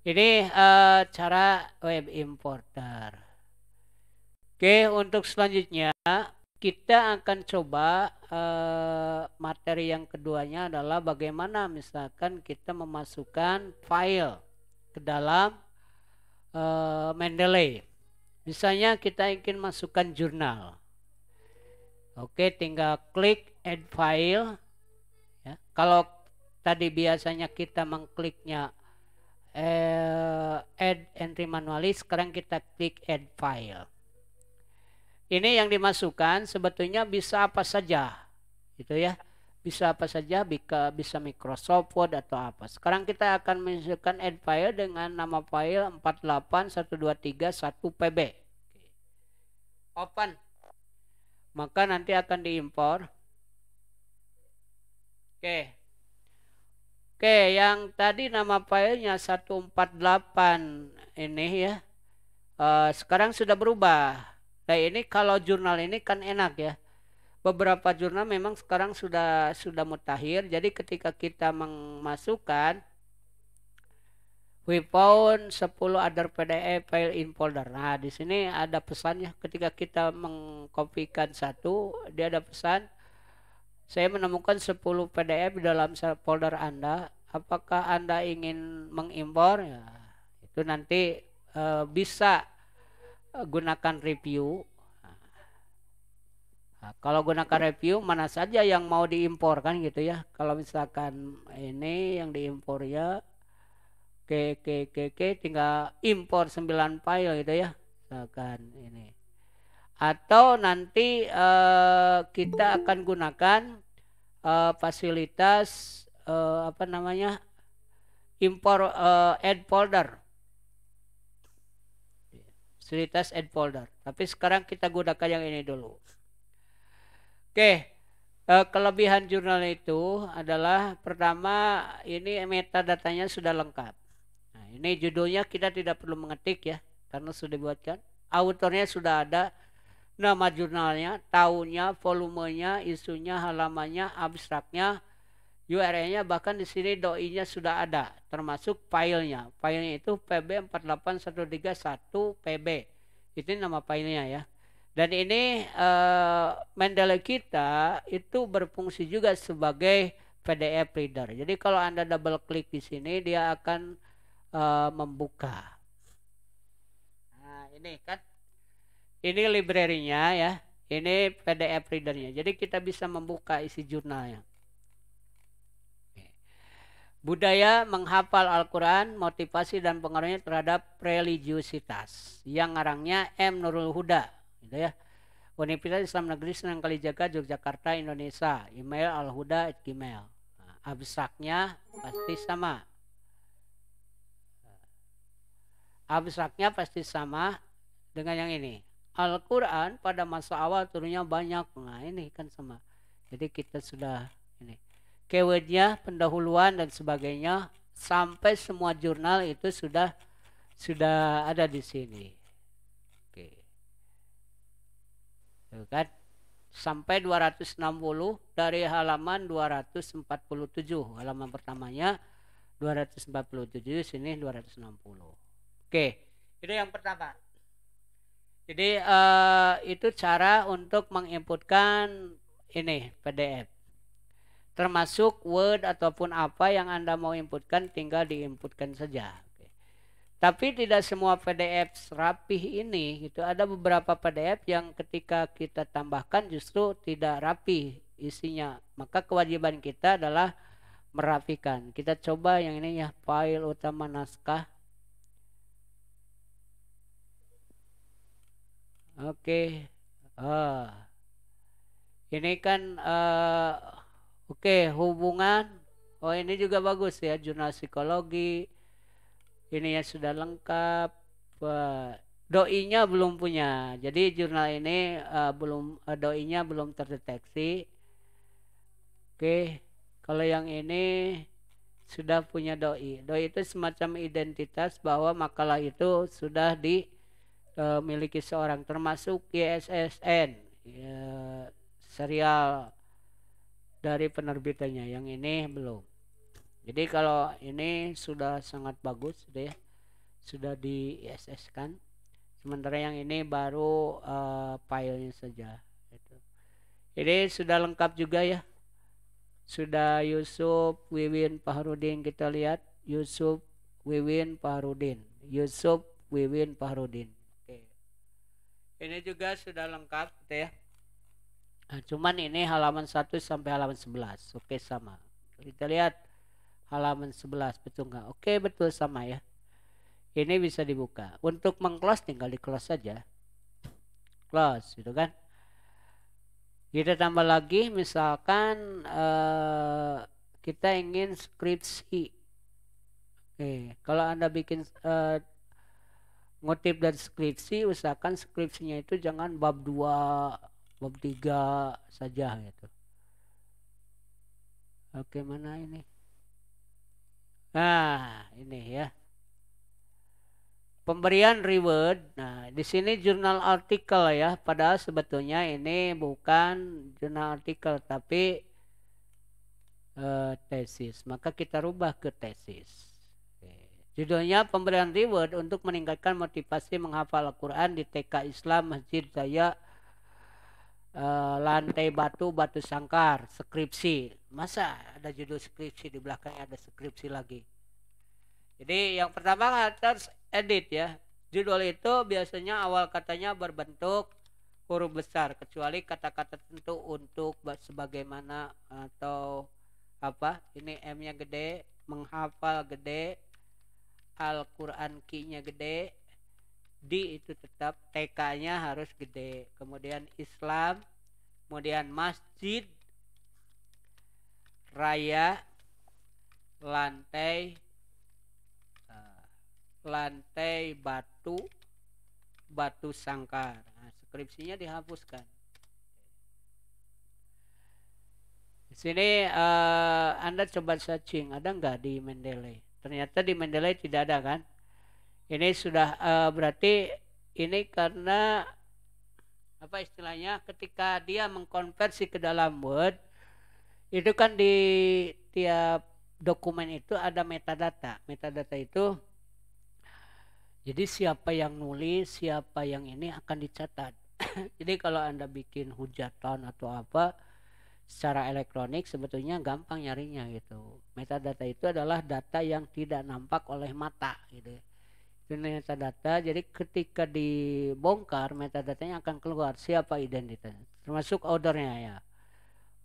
ini uh, cara web importer oke untuk selanjutnya kita akan coba uh, materi yang keduanya adalah bagaimana misalkan kita memasukkan file ke dalam uh, Mendeley Misalnya kita ingin masukkan jurnal. Oke, tinggal klik add file. Ya, kalau tadi biasanya kita mengkliknya eh, add entry manualis, sekarang kita klik add file. Ini yang dimasukkan sebetulnya bisa apa saja. Gitu ya. Bisa apa saja, bisa, bisa Microsoft Word atau apa. Sekarang kita akan menunjukkan add file dengan nama file 48123.1pb open maka nanti akan diimpor oke oke yang tadi nama filenya 148 ini ya uh, sekarang sudah berubah nah ini kalau jurnal ini kan enak ya beberapa jurnal memang sekarang sudah sudah mutakhir jadi ketika kita memasukkan We found 10 other PDF file in folder. Nah, di sini ada pesannya ketika kita mengkopikan satu, dia ada pesan saya menemukan 10 PDF e di dalam folder Anda. Apakah Anda ingin mengimpor? Ya, itu nanti e, bisa eh, gunakan review. Nah, kalau gunakan review mana saja yang mau diimpor kan gitu ya. Kalau misalkan ini yang diimpor ya kkk tinggal impor 9 file gitu ya misalkan ini atau nanti uh, kita akan gunakan uh, fasilitas uh, apa namanya impor uh, add folder fasilitas add folder tapi sekarang kita gunakan yang ini dulu oke okay. uh, kelebihan jurnal itu adalah pertama ini metadatanya sudah lengkap ini judulnya kita tidak perlu mengetik ya karena sudah dibuatkan autornya sudah ada nama jurnalnya tahunnya volumenya isunya halamannya abstraknya URL-nya bahkan di sini doi-nya sudah ada termasuk filenya filenya itu pb48131pb itu nama filenya ya dan ini uh, eh, Mendeley kita itu berfungsi juga sebagai PDF reader. Jadi kalau Anda double klik di sini dia akan Eh, membuka. Nah, ini kan ini library ya. Ini PDF readernya. Jadi kita bisa membuka isi jurnalnya. Budaya menghafal Al-Quran, motivasi dan pengaruhnya terhadap religiusitas. Yang ngarangnya M. Nurul Huda. Gitu ya. Universitas Islam Negeri Senang Kalijaga, Yogyakarta, Indonesia. Email alhuda@gmail. Nah, abstraknya pasti sama. abstraknya pasti sama dengan yang ini. Al-Quran pada masa awal turunnya banyak. Nah ini kan sama. Jadi kita sudah ini. Keywordnya, pendahuluan dan sebagainya sampai semua jurnal itu sudah sudah ada di sini. Oke. Tuh kan? Sampai 260 dari halaman 247, halaman pertamanya 247 sini 260. Oke, itu yang pertama. Jadi uh, itu cara untuk menginputkan ini PDF. Termasuk Word ataupun apa yang Anda mau inputkan tinggal diinputkan saja. Oke. Tapi tidak semua PDF rapih ini Itu Ada beberapa PDF yang ketika kita tambahkan justru tidak rapih isinya. Maka kewajiban kita adalah merapikan. Kita coba yang ini ya, file utama naskah Oke. Okay. Uh, eh, ini kan uh, oke okay, hubungan. Oh ini juga bagus ya jurnal psikologi. Ini yang sudah lengkap. Uh, doinya belum punya. Jadi jurnal ini uh, belum uh, doinya belum terdeteksi. Oke. Okay. Kalau yang ini sudah punya doi. Doi itu semacam identitas bahwa makalah itu sudah di uh, miliki seorang termasuk YSSN ya, serial dari penerbitannya yang ini belum jadi kalau ini sudah sangat bagus sudah sudah di ISS kan sementara yang ini baru uh, filenya saja itu jadi sudah lengkap juga ya sudah Yusuf Wiwin Pahrudin kita lihat Yusuf Wiwin Pahrudin Yusuf Wiwin Pahrudin ini juga sudah lengkap gitu ya. Nah, cuman ini halaman 1 sampai halaman 11. Oke, sama. Kita lihat halaman 11 betul nggak? Oke, betul sama ya. Ini bisa dibuka. Untuk mengclose tinggal di close saja. Close gitu kan. Kita tambah lagi misalkan uh, kita ingin skripsi. Oke, kalau Anda bikin uh, ngutip dan skripsi usahakan skripsinya itu jangan bab 2 bab 3 saja gitu oke mana ini nah ini ya pemberian reward nah di sini jurnal artikel ya padahal sebetulnya ini bukan jurnal artikel tapi uh, tesis maka kita rubah ke tesis Judulnya pemberian reward untuk meningkatkan motivasi menghafal Al-Quran di TK Islam Masjid Daya eh, Lantai Batu Batu Sangkar Skripsi Masa ada judul skripsi di belakangnya ada skripsi lagi Jadi yang pertama harus edit ya Judul itu biasanya awal katanya berbentuk huruf besar kecuali kata-kata tentu untuk sebagaimana atau apa ini M-nya gede menghafal gede Al-Quran ki-nya gede di itu tetap TK-nya harus gede kemudian Islam kemudian masjid raya lantai eh, lantai batu batu sangkar nah, skripsinya dihapuskan di sini uh, anda coba searching ada nggak di Mendeley Ternyata di Mendeley tidak ada kan? Ini sudah uh, berarti ini karena apa istilahnya ketika dia mengkonversi ke dalam Word itu kan di tiap dokumen itu ada metadata. Metadata itu jadi siapa yang nulis, siapa yang ini akan dicatat. jadi kalau Anda bikin hujatan atau apa secara elektronik sebetulnya gampang nyarinya gitu metadata itu adalah data yang tidak nampak oleh mata gitu ya itu metadata jadi ketika dibongkar metadatanya akan keluar siapa identitas termasuk ordernya ya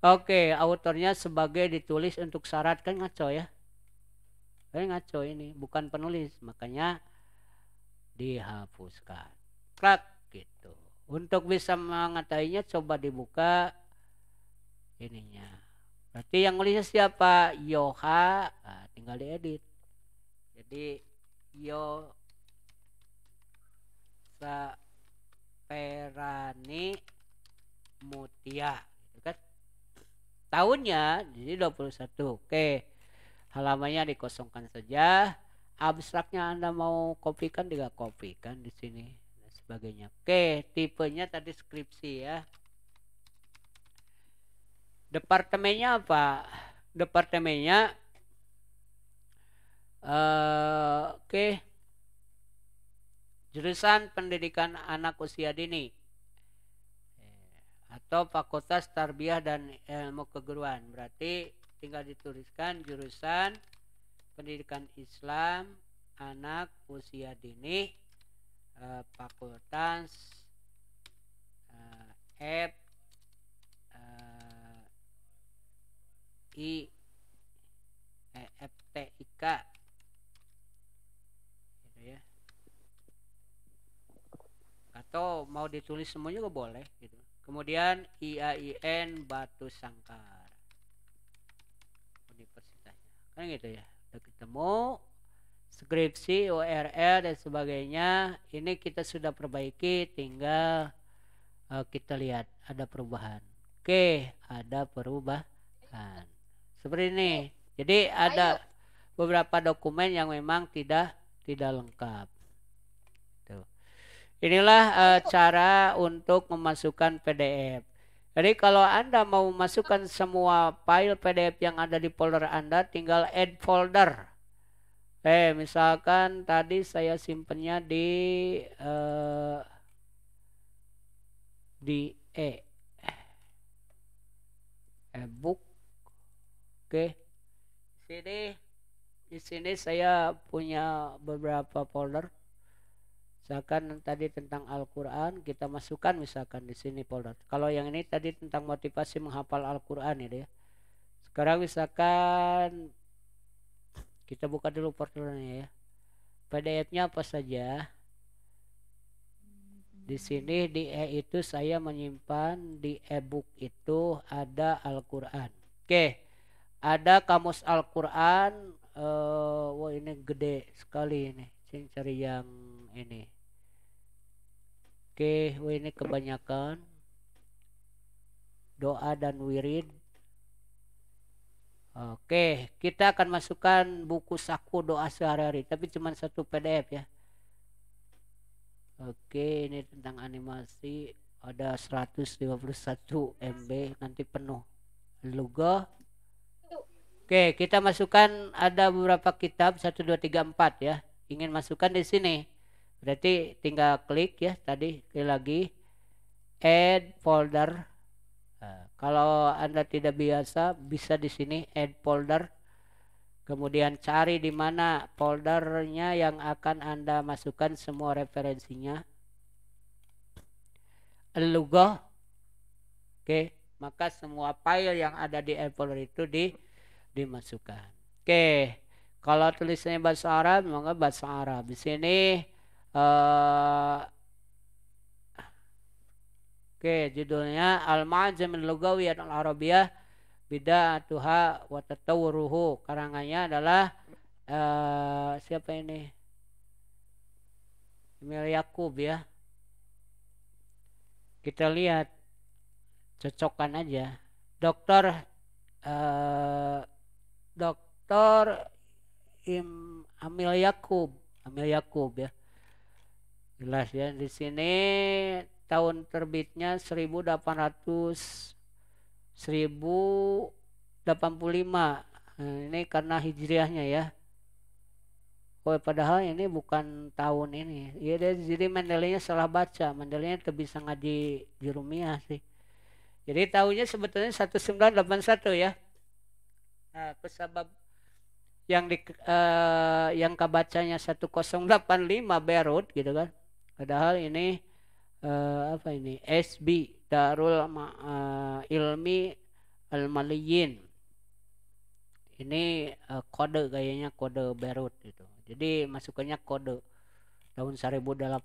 oke autornya sebagai ditulis untuk syarat kan ngaco ya kan ngaco ini bukan penulis makanya dihapuskan klak gitu untuk bisa mengetahuinya coba dibuka ininya Berarti yang nulisnya siapa? Yoha. Nah, tinggal diedit. Jadi Yo Perani Mutia gitu kan. Tahunnya jadi 21. Oke. Halamannya dikosongkan saja. Abstraknya Anda mau kopikan juga kopikan di sini dan sebagainya. Oke, tipenya tadi skripsi ya departemennya apa departemennya uh, oke okay. jurusan pendidikan anak usia dini atau fakultas tarbiyah dan ilmu keguruan berarti tinggal dituliskan jurusan pendidikan Islam anak usia dini eh, fakultas uh, F I EFTIK gitu ya atau mau ditulis semuanya juga boleh gitu kemudian IAIN Batu Sangkar universitasnya kan gitu ya udah ketemu skripsi URL dan sebagainya ini kita sudah perbaiki tinggal uh, kita lihat ada perubahan oke ada perubahan seperti ini. Jadi ada beberapa dokumen yang memang tidak tidak lengkap. Tuh. Inilah uh, cara untuk memasukkan PDF. Jadi kalau Anda mau masukkan semua file PDF yang ada di folder Anda, tinggal add folder. Eh, misalkan tadi saya simpennya di uh, di E. E-book. Eh, Oke. Okay. Sini di sini saya punya beberapa folder. Misalkan tadi tentang Al-Qur'an kita masukkan misalkan di sini folder. Kalau yang ini tadi tentang motivasi menghafal Al-Qur'an ya. Sekarang misalkan kita buka dulu foldernya ya. PDF-nya apa saja? di sini di e itu saya menyimpan di ebook itu ada Al-Qur'an. Oke. Okay ada kamus Al-Qur'an uh, wah ini gede sekali ini sing cari yang ini oke wah ini kebanyakan doa dan wirid oke kita akan masukkan buku saku doa sehari-hari tapi cuma satu pdf ya oke ini tentang animasi ada 151 MB nanti penuh luga Oke, kita masukkan ada beberapa kitab 1 2 3 4 ya. Ingin masukkan di sini. Berarti tinggal klik ya tadi klik lagi add folder. Nah, kalau Anda tidak biasa bisa di sini add folder. Kemudian cari di mana foldernya yang akan Anda masukkan semua referensinya. Lugo. Oke, maka semua file yang ada di folder itu di dimasukkan. Oke, kalau tulisannya bahasa Arab, maka bahasa Arab. Di sini uh, Oke, judulnya Al-Ma'ajamil Lugawiyyah Al-Arabiyyah Bida'atuha wa Tatawuruhu. Karangannya adalah uh, siapa ini? Emil Yakub ya. Kita lihat cocokkan aja. Dokter uh, eh, Dr. Im Amil Yakub, Amil Yakub ya. Jelas ya di sini tahun terbitnya 1800 1085. Nah, ini karena hijriahnya ya. Oh, padahal ini bukan tahun ini. Ya, jadi Mendelinya salah baca. Mendelinya bisa ngaji jerumiah sih. Jadi tahunnya sebetulnya 1981 ya. Nah, kesebab yang di uh, yang kabacanya 1085 Beirut gitu kan. Padahal ini uh, apa ini? SB Darul uh, Ilmi Al-Maliyin. Ini uh, kode kayaknya kode Beirut gitu. Jadi masukannya kode tahun 1085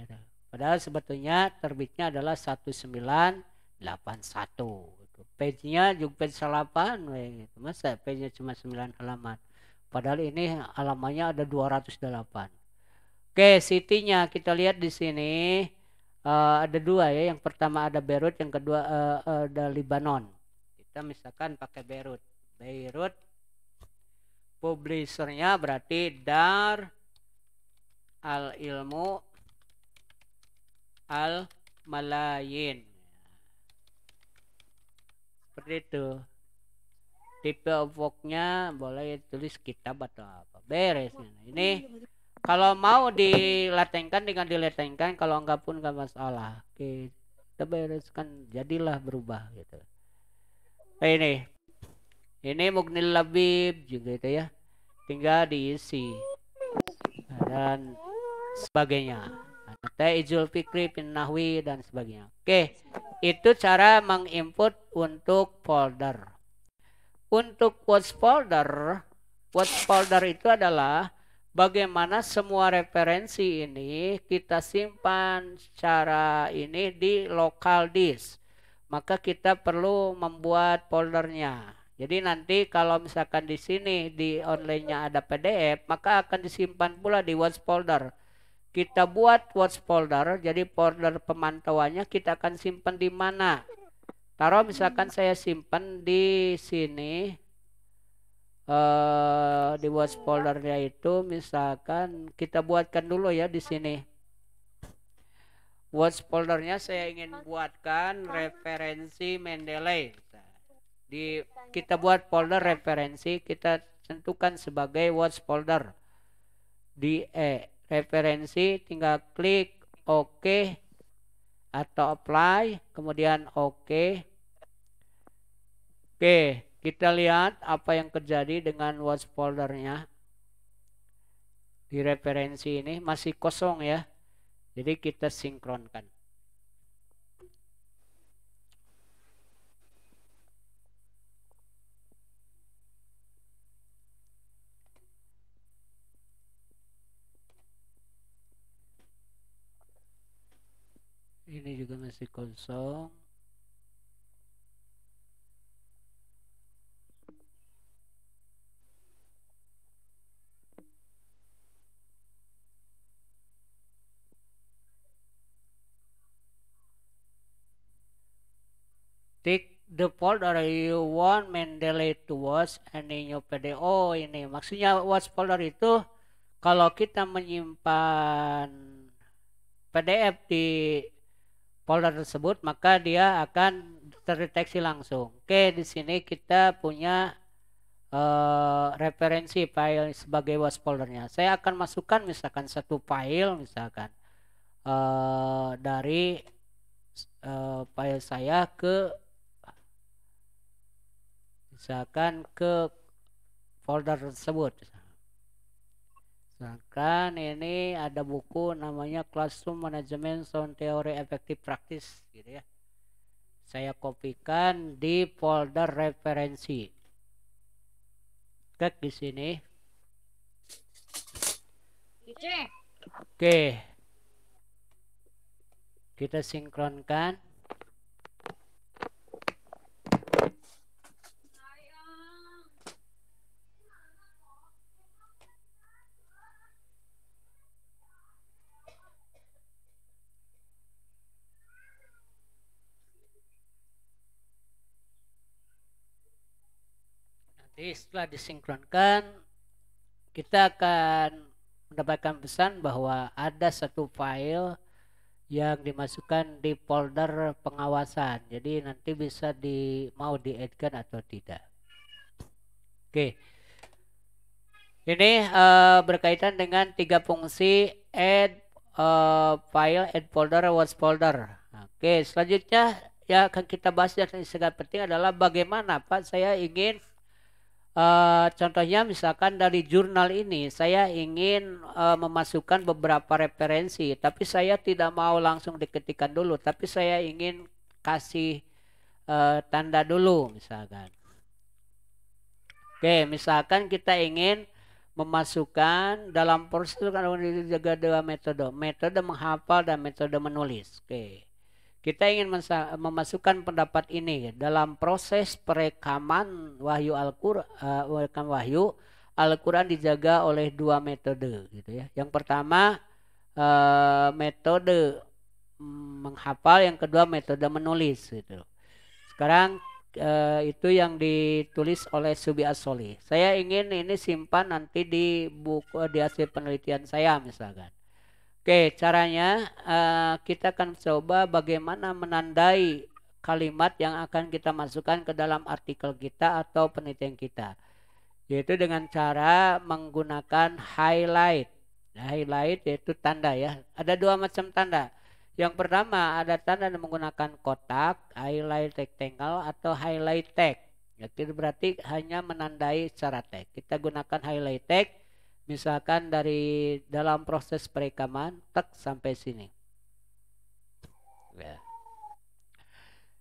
gitu. Padahal sebetulnya terbitnya adalah 1981 page-nya juga page 8 gitu. masa page-nya cuma 9 halaman padahal ini halamannya ada 208 oke city-nya kita lihat di sini uh, ada dua ya yang pertama ada Beirut yang kedua uh, ada Lebanon kita misalkan pakai Beirut Beirut publisernya berarti Dar al ilmu al malayin seperti itu tipe voknya boleh tulis kitab atau apa beres ini kalau mau diletengkan dengan diletengkan kalau enggak pun enggak masalah kita bereskan jadilah berubah gitu eh, ini ini mungkin lebih juga itu ya tinggal diisi dan sebagainya Mutai Idul Fikri, Pinnahwi, dan sebagainya. Oke, itu cara menginput untuk folder. Untuk watch folder, watch folder itu adalah bagaimana semua referensi ini kita simpan secara ini di local disk. Maka kita perlu membuat foldernya. Jadi nanti kalau misalkan di sini di online-nya ada PDF, maka akan disimpan pula di watch folder kita buat watch folder jadi folder pemantauannya kita akan simpan di mana taruh misalkan saya simpan di sini uh, di watch foldernya itu misalkan kita buatkan dulu ya di sini watch foldernya saya ingin buatkan referensi Mendeley di kita buat folder referensi kita tentukan sebagai watch folder di E referensi tinggal klik OK atau apply kemudian OK oke kita lihat apa yang terjadi dengan watch foldernya di referensi ini masih kosong ya jadi kita sinkronkan masih kosong Take the folder you want Mendeley to watch and new PDO oh, ini maksudnya watch folder itu kalau kita menyimpan PDF di folder tersebut maka dia akan terdeteksi langsung. Oke, di sini kita punya uh, referensi file sebagai was foldernya. Saya akan masukkan misalkan satu file misalkan uh, dari uh, file saya ke misalkan ke folder tersebut. Sedangkan ini ada buku namanya Classroom Management Sound Theory Effective Practice gitu ya. Saya kopikan di folder referensi. Klik di sini. Oke. Kita sinkronkan. setelah disinkronkan kita akan mendapatkan pesan bahwa ada satu file yang dimasukkan di folder pengawasan jadi nanti bisa di mau diedkan atau tidak oke okay. ini uh, berkaitan dengan tiga fungsi add uh, file add folder was folder oke okay. selanjutnya yang akan kita bahas yang sangat penting adalah bagaimana Pak saya ingin contohnya misalkan dari jurnal ini saya ingin uh, memasukkan beberapa referensi tapi saya tidak mau langsung diketikkan dulu tapi saya ingin kasih uh, tanda dulu misalkan. Oke, misalkan kita ingin memasukkan dalam proses kan ada dua metode, metode menghafal dan metode menulis. Oke. Kita ingin memasukkan pendapat ini dalam proses perekaman wahyu Al-Qur'an eh, uh, wahyu Al-Qur'an dijaga oleh dua metode gitu ya. Yang pertama uh, metode menghafal, yang kedua metode menulis gitu. Sekarang uh, itu yang ditulis oleh Subi Asoli. Saya ingin ini simpan nanti di buku di hasil penelitian saya misalkan. Oke, caranya uh, kita akan coba bagaimana menandai kalimat yang akan kita masukkan ke dalam artikel kita atau penelitian kita. Yaitu dengan cara menggunakan highlight. Nah, highlight yaitu tanda ya. Ada dua macam tanda. Yang pertama ada tanda yang menggunakan kotak, highlight rectangle atau highlight tag. Itu berarti hanya menandai secara tag. Kita gunakan highlight tag misalkan dari dalam proses perekaman tek sampai sini ya.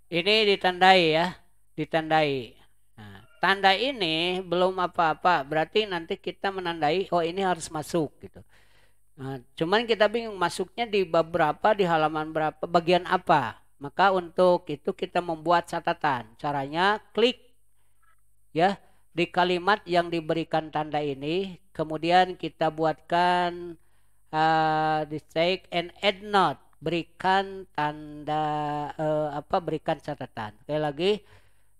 ini ditandai ya ditandai nah, tanda ini belum apa-apa berarti nanti kita menandai oh ini harus masuk gitu nah, cuman kita bingung masuknya di bab berapa di halaman berapa bagian apa maka untuk itu kita membuat catatan caranya klik ya di kalimat yang diberikan tanda ini kemudian kita buatkan uh, dicek and add not berikan tanda uh, apa berikan catatan sekali lagi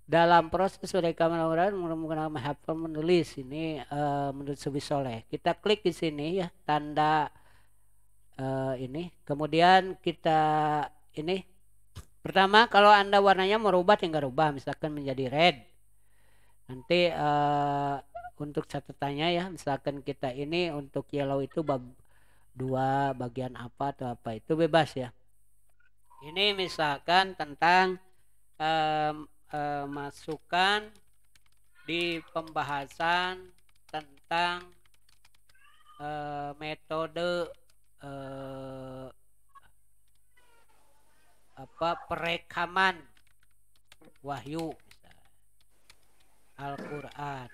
dalam proses mereka melakukan menggunakan menghafal menulis ini uh, menurut Subi Soleh kita klik di sini ya tanda uh, ini kemudian kita ini pertama kalau anda warnanya merubah tinggal rubah misalkan menjadi red nanti uh, untuk catatannya ya misalkan kita ini untuk yellow itu bab dua bagian apa atau apa itu bebas ya ini misalkan tentang um, um, masukan di pembahasan tentang uh, metode uh, apa perekaman wahyu Al-Quran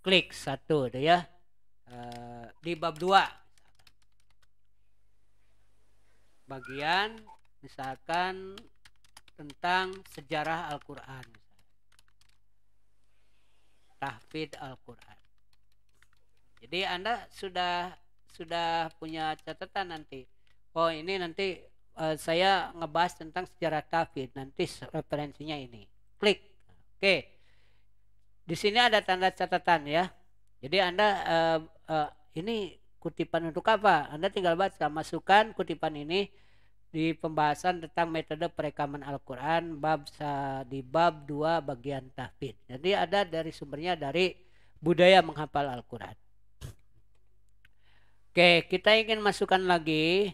klik satu deh ya eh, di bab dua bagian misalkan tentang sejarah Al-Quran tahfidz Al-Quran jadi anda sudah sudah punya catatan nanti oh ini nanti eh, saya ngebahas tentang sejarah tahfidz nanti referensinya ini klik. Oke. Di sini ada tanda catatan ya. Jadi Anda uh, uh, ini kutipan untuk apa? Anda tinggal baca masukkan kutipan ini di pembahasan tentang metode perekaman Al-Qur'an bab di bab 2 bagian tahfidz. Jadi ada dari sumbernya dari budaya menghafal Al-Qur'an. Oke, kita ingin masukkan lagi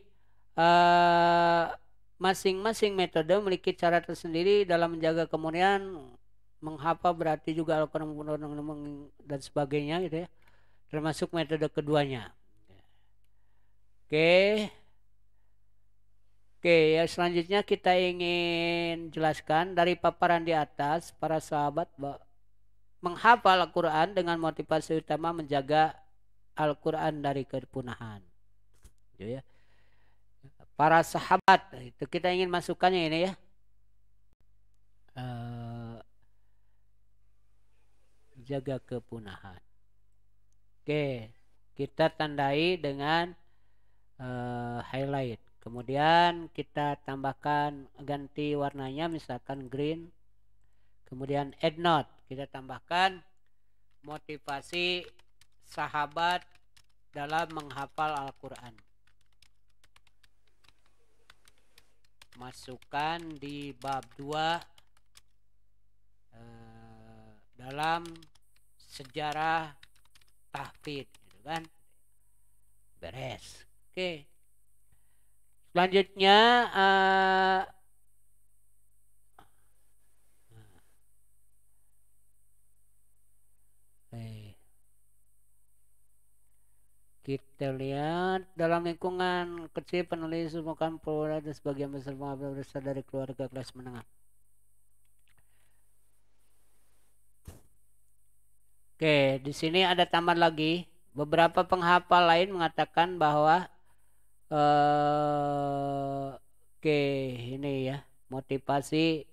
uh, Masing-masing metode memiliki cara tersendiri dalam menjaga kemurnian, menghafal berarti juga al dan sebagainya gitu ya. Termasuk metode keduanya. Oke. Oke, ya selanjutnya kita ingin jelaskan dari paparan di atas para sahabat menghafal Al-Qur'an dengan motivasi utama menjaga Al-Qur'an dari kepunahan. Gitu ya para sahabat itu kita ingin masukkannya ini ya eh, jaga kepunahan oke kita tandai dengan eh, highlight kemudian kita tambahkan ganti warnanya misalkan green kemudian add note kita tambahkan motivasi sahabat dalam menghafal Al-Quran masukkan di bab 2 eh, dalam sejarah tahfid gitu kan beres oke okay. selanjutnya uh, eh, Hey. Eh, kita lihat dalam lingkungan kecil penulis bukan perwira dan sebagian besar mengambil berasal dari keluarga kelas menengah. Oke, di sini ada tambahan lagi. Beberapa penghafal lain mengatakan bahwa eh, oke, ini ya, motivasi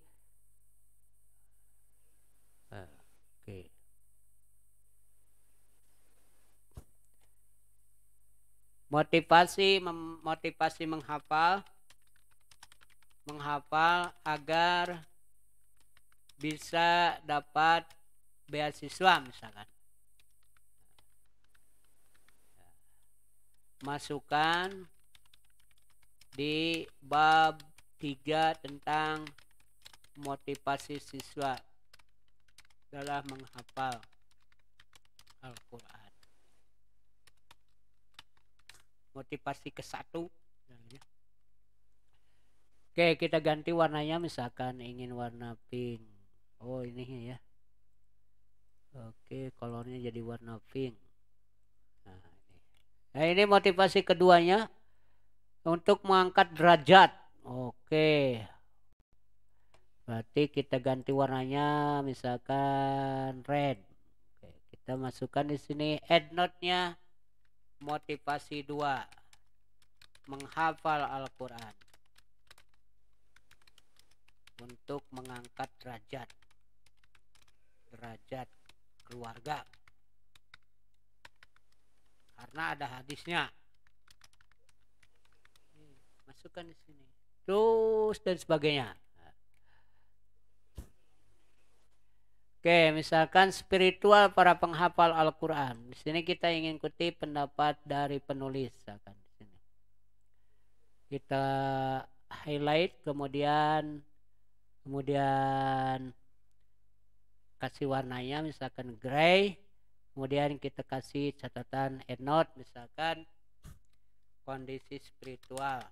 motivasi memotivasi menghafal menghafal agar bisa dapat beasiswa misalkan masukan di bab 3 tentang motivasi siswa adalah menghafal Al-Quran motivasi ke satu Oke kita ganti warnanya misalkan ingin warna pink oh ini ya Oke kolornya jadi warna pink nah ini, nah, ini motivasi keduanya untuk mengangkat derajat Oke berarti kita ganti warnanya misalkan red Oke, kita masukkan di sini add note nya Motivasi dua Menghafal Al-Quran Untuk mengangkat derajat Derajat keluarga Karena ada hadisnya Masukkan di sini Terus dan sebagainya Oke, misalkan spiritual para penghafal Al-Qur'an. Di sini kita ingin kutip pendapat dari penulis misalkan di sini. Kita highlight kemudian kemudian kasih warnanya misalkan gray kemudian kita kasih catatan endnote misalkan kondisi spiritual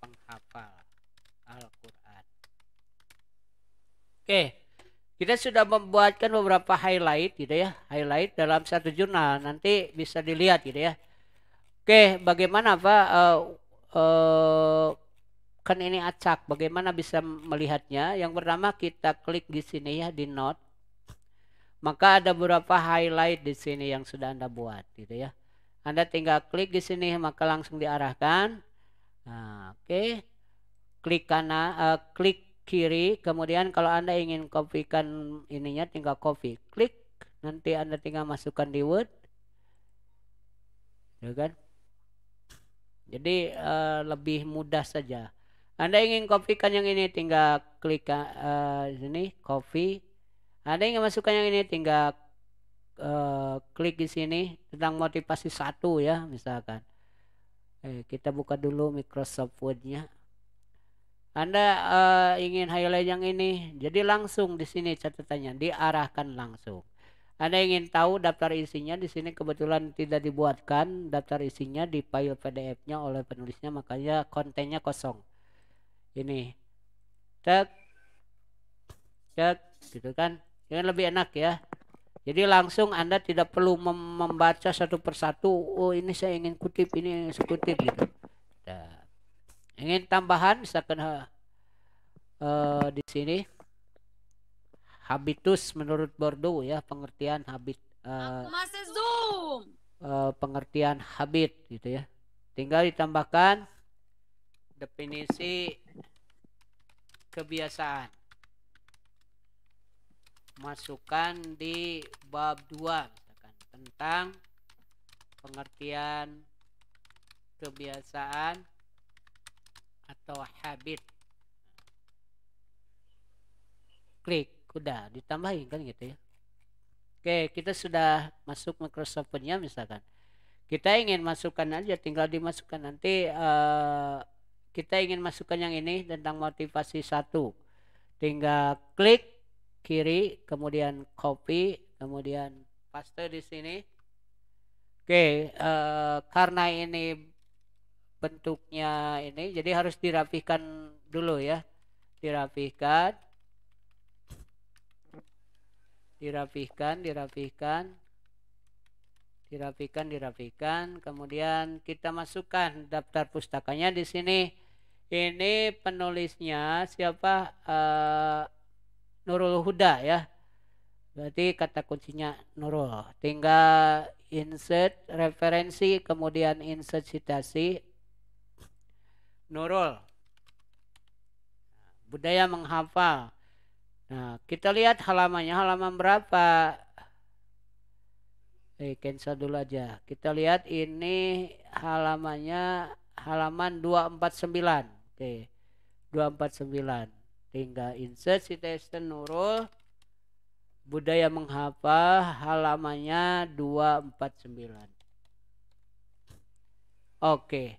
penghafal Al-Quran Oke, kita sudah membuatkan beberapa highlight gitu ya, highlight dalam satu jurnal. Nanti bisa dilihat gitu ya. Oke, bagaimana Pak? Uh, uh, kan ini acak, bagaimana bisa melihatnya? Yang pertama kita klik di sini ya di note. Maka ada beberapa highlight di sini yang sudah Anda buat gitu ya. Anda tinggal klik di sini maka langsung diarahkan. Nah, oke. Okay. Klik kanan uh, klik kiri kemudian kalau anda ingin kopikan ininya tinggal copy klik nanti anda tinggal masukkan di word ya kan jadi uh, lebih mudah saja anda ingin kopikan yang ini tinggal klik uh, sini copy anda ingin masukkan yang ini tinggal uh, klik di sini tentang motivasi satu ya misalkan eh, kita buka dulu Microsoft Word-nya anda uh, ingin highlight yang ini, jadi langsung di sini catatannya diarahkan langsung. Anda ingin tahu daftar isinya di sini kebetulan tidak dibuatkan daftar isinya di file PDF-nya oleh penulisnya makanya kontennya kosong. Ini. cek, cek, gitu kan. Ini lebih enak ya. Jadi langsung Anda tidak perlu mem membaca satu persatu, oh ini saya ingin kutip, ini saya kutip gitu. Nah ingin tambahan misalkan uh, di sini habitus menurut Bordeaux ya pengertian habit uh, uh, pengertian habit gitu ya tinggal ditambahkan definisi kebiasaan masukkan di bab 2 misalkan tentang pengertian kebiasaan atau habit klik udah ditambahin kan gitu ya Oke kita sudah masuk Microsoft punya misalkan kita ingin masukkan aja tinggal dimasukkan nanti uh, kita ingin masukkan yang ini tentang motivasi satu tinggal klik kiri kemudian copy kemudian paste di sini oke okay, uh, eh, karena ini bentuknya ini jadi harus dirapikan dulu ya dirapihkan dirapihkan dirapihkan dirapikan dirapihkan kemudian kita masukkan daftar pustakanya di sini ini penulisnya siapa uh, Nurul Huda ya berarti kata kuncinya Nurul tinggal insert referensi kemudian insert citasi Nurul. Nah, budaya menghafal. Nah, kita lihat halamannya, halaman berapa? Eh, cancel dulu aja. Kita lihat ini halamannya halaman 249. Oke. 249. Tinggal insert citation Nurul budaya menghafal halamannya 249. Oke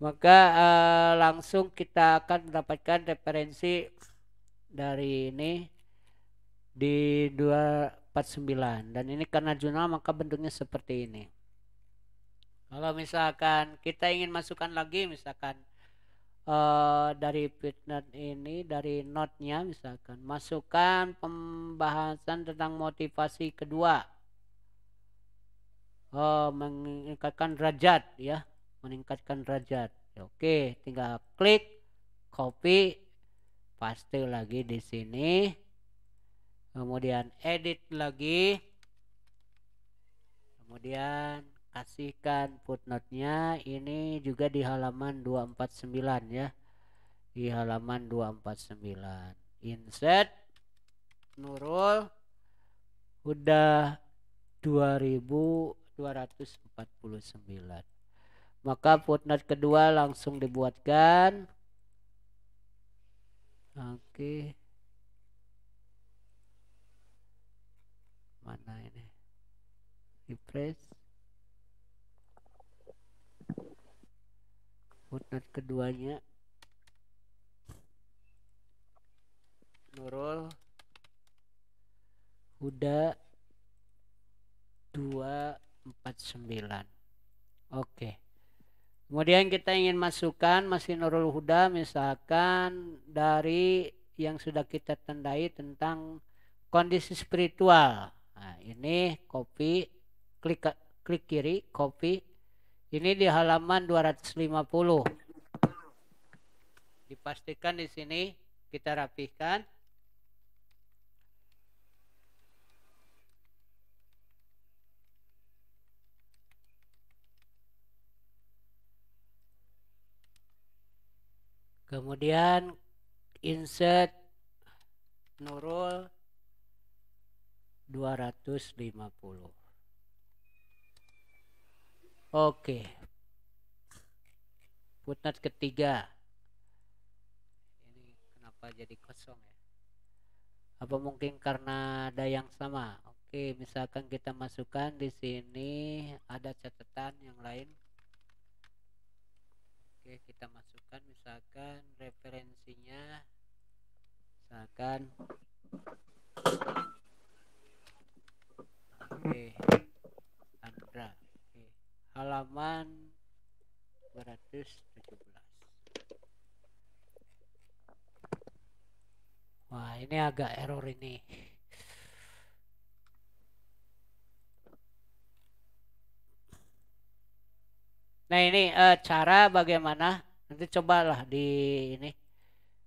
maka uh, langsung kita akan mendapatkan referensi dari ini di 249 dan ini karena jurnal maka bentuknya seperti ini kalau misalkan kita ingin masukkan lagi misalkan uh, dari fitnet ini dari notnya misalkan masukkan pembahasan tentang motivasi kedua uh, oh, meningkatkan derajat ya meningkatkan derajat ya, oke tinggal klik copy paste lagi di sini kemudian edit lagi kemudian kasihkan footnote-nya ini juga di halaman 249 ya di halaman 249 insert Nurul udah 2249 maka footnote kedua langsung dibuatkan oke okay. mana ini refresh footnote keduanya Nurul Huda 249 oke okay. Kemudian kita ingin masukkan masih Nurul Huda misalkan dari yang sudah kita tandai tentang kondisi spiritual. Nah, ini copy klik klik kiri copy. Ini di halaman 250. Dipastikan di sini kita rapihkan. kemudian insert Nurul 250 oke footnote ketiga ini kenapa jadi kosong ya apa mungkin karena ada yang sama oke misalkan kita masukkan di sini ada catatan yang lain Oke, kita masukkan misalkan referensinya misalkan Oke. Andra. Oke. Halaman 217. Wah, ini agak error ini. Nah ini uh, cara bagaimana nanti cobalah di ini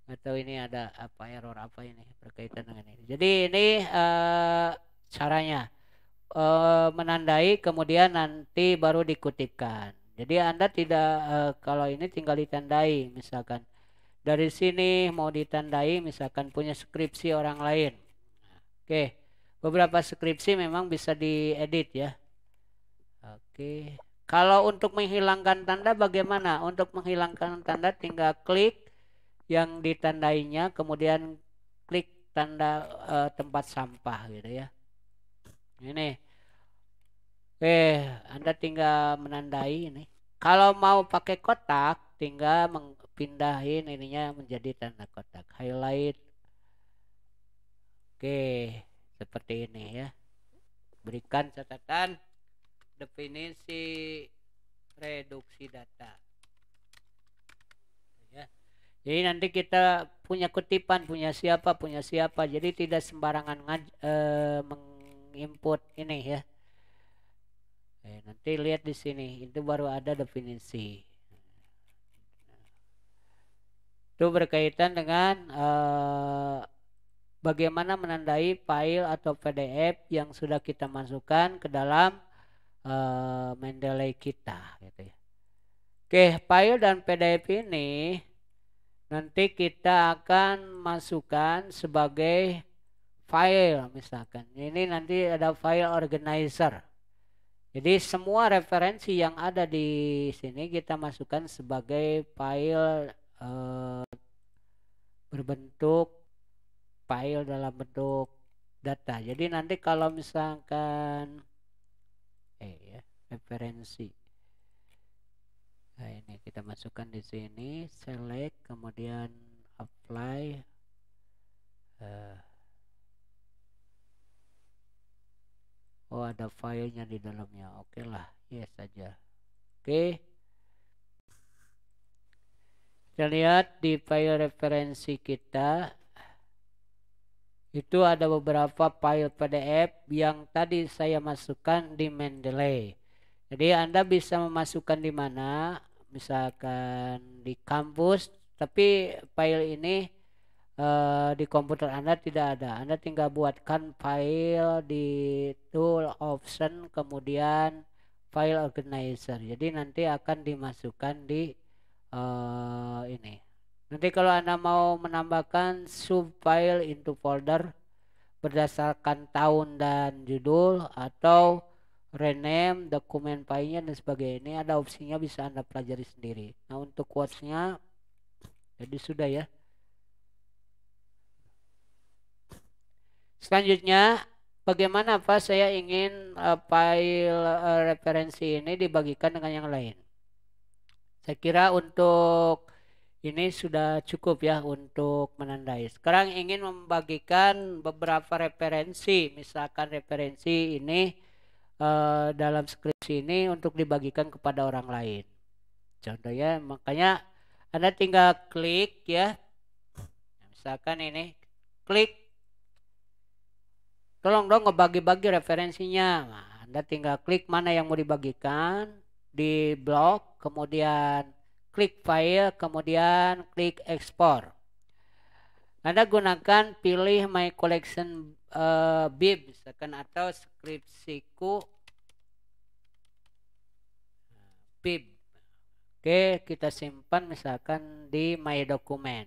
atau ini ada apa error apa ini berkaitan dengan ini. Jadi ini uh, caranya uh, menandai kemudian nanti baru dikutipkan. Jadi Anda tidak uh, kalau ini tinggal ditandai misalkan dari sini mau ditandai misalkan punya skripsi orang lain. Oke, beberapa skripsi memang bisa diedit ya. Oke. Kalau untuk menghilangkan tanda bagaimana? Untuk menghilangkan tanda tinggal klik yang ditandainya kemudian klik tanda e, tempat sampah gitu ya. Ini. Eh, Anda tinggal menandai ini. Kalau mau pakai kotak tinggal pindahin ininya menjadi tanda kotak. Highlight. Oke, seperti ini ya. Berikan catatan definisi reduksi data ya. jadi nanti kita punya kutipan punya siapa punya siapa jadi tidak sembarangan e, menginput ini ya eh, nanti lihat di sini itu baru ada definisi itu berkaitan dengan e, bagaimana menandai file atau PDF yang sudah kita masukkan ke dalam uh, eh, Mendeley kita gitu ya. Oke, file dan PDF ini nanti kita akan masukkan sebagai file misalkan. Ini nanti ada file organizer. Jadi semua referensi yang ada di sini kita masukkan sebagai file eh, berbentuk file dalam bentuk data. Jadi nanti kalau misalkan referensi nah ini kita masukkan di sini select kemudian apply uh, oh ada filenya di dalamnya oke okay lah yes saja oke okay. kita lihat di file referensi kita itu ada beberapa file PDF yang tadi saya masukkan di Mendeley. Jadi Anda bisa memasukkan di mana, misalkan di kampus, tapi file ini e, di komputer Anda tidak ada. Anda tinggal buatkan file di tool option kemudian file organizer. Jadi nanti akan dimasukkan di e, ini. Nanti kalau Anda mau menambahkan subfile into folder berdasarkan tahun dan judul atau rename, dokumen filenya dan sebagainya ini ada opsinya bisa anda pelajari sendiri nah untuk quotes-nya jadi sudah ya selanjutnya bagaimana apa saya ingin uh, file uh, referensi ini dibagikan dengan yang lain saya kira untuk ini sudah cukup ya untuk menandai. Sekarang ingin membagikan beberapa referensi, misalkan referensi ini Eh, dalam skripsi ini untuk dibagikan kepada orang lain. Contohnya makanya Anda tinggal klik ya. Misalkan ini klik tolong dong ngebagi-bagi referensinya. Nah, Anda tinggal klik mana yang mau dibagikan di blog, kemudian klik file, kemudian klik ekspor. Anda gunakan pilih my collection bib eh, misalkan atau skripsiku bib eh, Oke, kita simpan misalkan di My Document.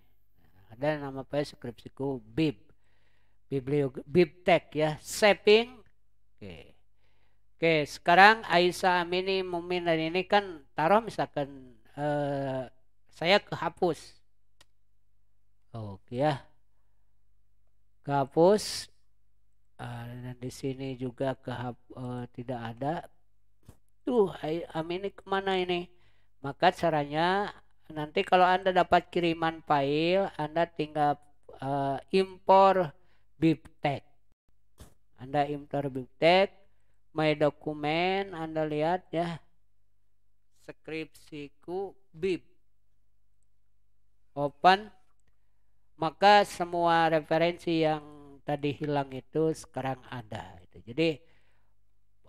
Ada nama file skripsiku bib. Bibliog Bibtek ya, saving. Oke. Oke, sekarang Aisyah Amini Mumin dan ini kan taruh misalkan eh, saya kehapus. Oke ya. Kehapus uh, dan di sini juga kehab, uh, eh, tidak ada tuh amin ini kemana ini maka caranya nanti kalau anda dapat kiriman file anda tinggal uh, impor bibtek anda impor bibtek my dokumen anda lihat ya skripsiku bib open maka semua referensi yang tadi hilang itu sekarang ada gitu. jadi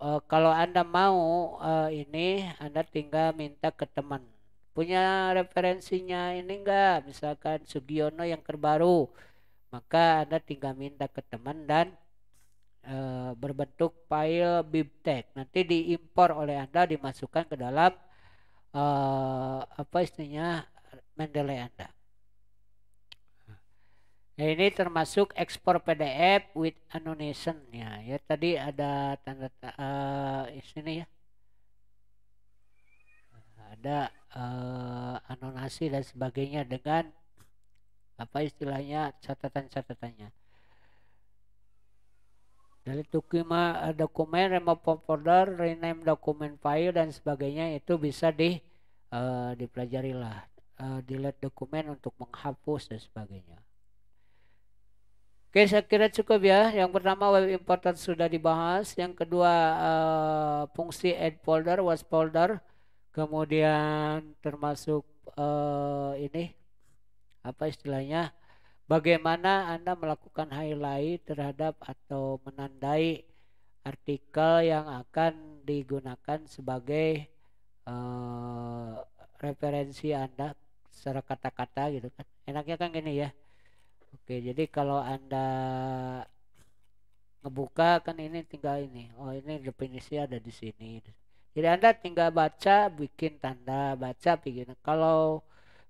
eh, kalau anda mau eh, ini anda tinggal minta ke teman punya referensinya ini enggak misalkan Sugiono yang terbaru maka anda tinggal minta ke teman dan e, berbentuk file bibtek nanti diimpor oleh anda dimasukkan ke dalam e, apa istilahnya Mendeley anda Nah, ini termasuk ekspor PDF with annotation ya. Ya tadi ada tanda uh, sini ya. Ada uh, anonasi dan sebagainya dengan apa istilahnya catatan-catatannya. Dari tukima eh, dokumen remove folder, rename dokumen file dan sebagainya itu bisa di uh, dipelajari lah. Uh, delete dokumen untuk menghapus dan sebagainya. Oke, saya kira cukup ya. Yang pertama web importer sudah dibahas, yang kedua uh, fungsi add folder, was folder, kemudian termasuk uh, ini apa istilahnya? Bagaimana Anda melakukan highlight terhadap atau menandai artikel yang akan digunakan sebagai uh, referensi Anda secara kata-kata gitu kan. Enaknya kan gini ya Oke, jadi kalau Anda ngebuka kan ini tinggal ini. Oh, ini definisi ada di sini. Jadi Anda tinggal baca, bikin tanda, baca, bikin. Kalau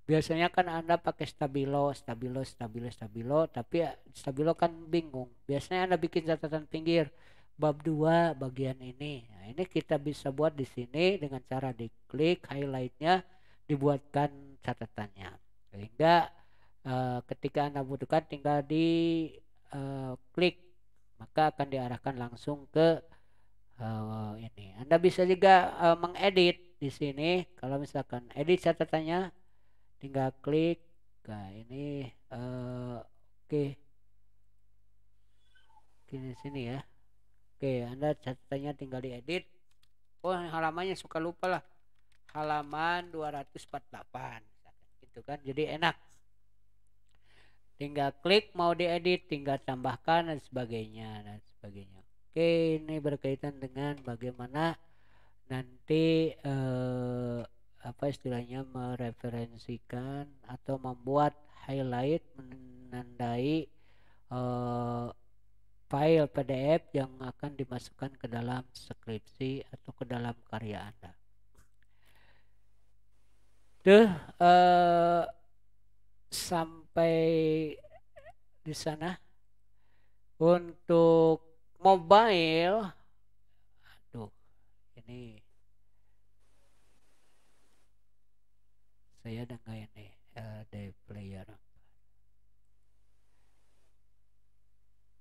biasanya kan Anda pakai stabilo, stabilo, stabilo, stabilo, tapi ya stabilo kan bingung. Biasanya Anda bikin catatan pinggir bab 2 bagian ini. Nah, ini kita bisa buat di sini dengan cara diklik highlightnya dibuatkan catatannya. Sehingga Eh, ketika anda butuhkan tinggal di eh, klik maka akan diarahkan langsung ke uh, ini anda bisa juga mengedit di sini kalau misalkan edit catatannya tinggal klik nah ini uh, oke okay. di sini ya oke okay, anda catatannya tinggal diedit oh halamannya suka lupa lah halaman 248 gitu kan jadi enak tinggal klik mau diedit tinggal tambahkan dan sebagainya dan sebagainya oke ini berkaitan dengan bagaimana nanti eh, apa istilahnya mereferensikan atau membuat highlight menandai eh, file PDF yang akan dimasukkan ke dalam skripsi atau ke dalam karya Anda. Tuh eh sampai di sana untuk mobile aduh ini saya dengar ini LD player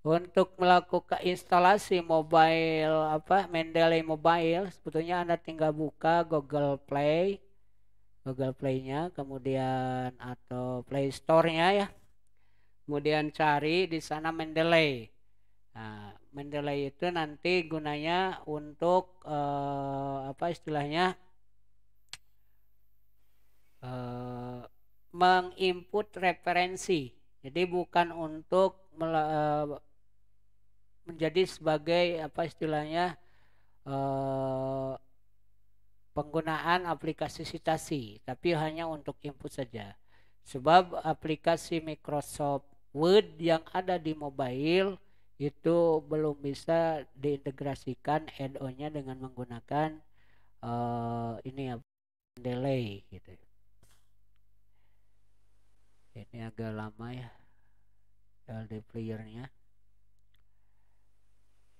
untuk melakukan instalasi mobile apa Mendeley mobile sebetulnya anda tinggal buka Google Play Google Play-nya kemudian atau Play Store-nya ya kemudian cari di sana Mendeley nah, Mendeley itu nanti gunanya untuk eh, apa istilahnya eh, menginput referensi jadi bukan untuk eh, menjadi sebagai apa istilahnya eh, penggunaan aplikasi citasi, tapi hanya untuk input saja. Sebab aplikasi Microsoft Word yang ada di mobile itu belum bisa diintegrasikan add-onnya dengan menggunakan uh, ini ya delay gitu. Ini agak lama ya LD playernya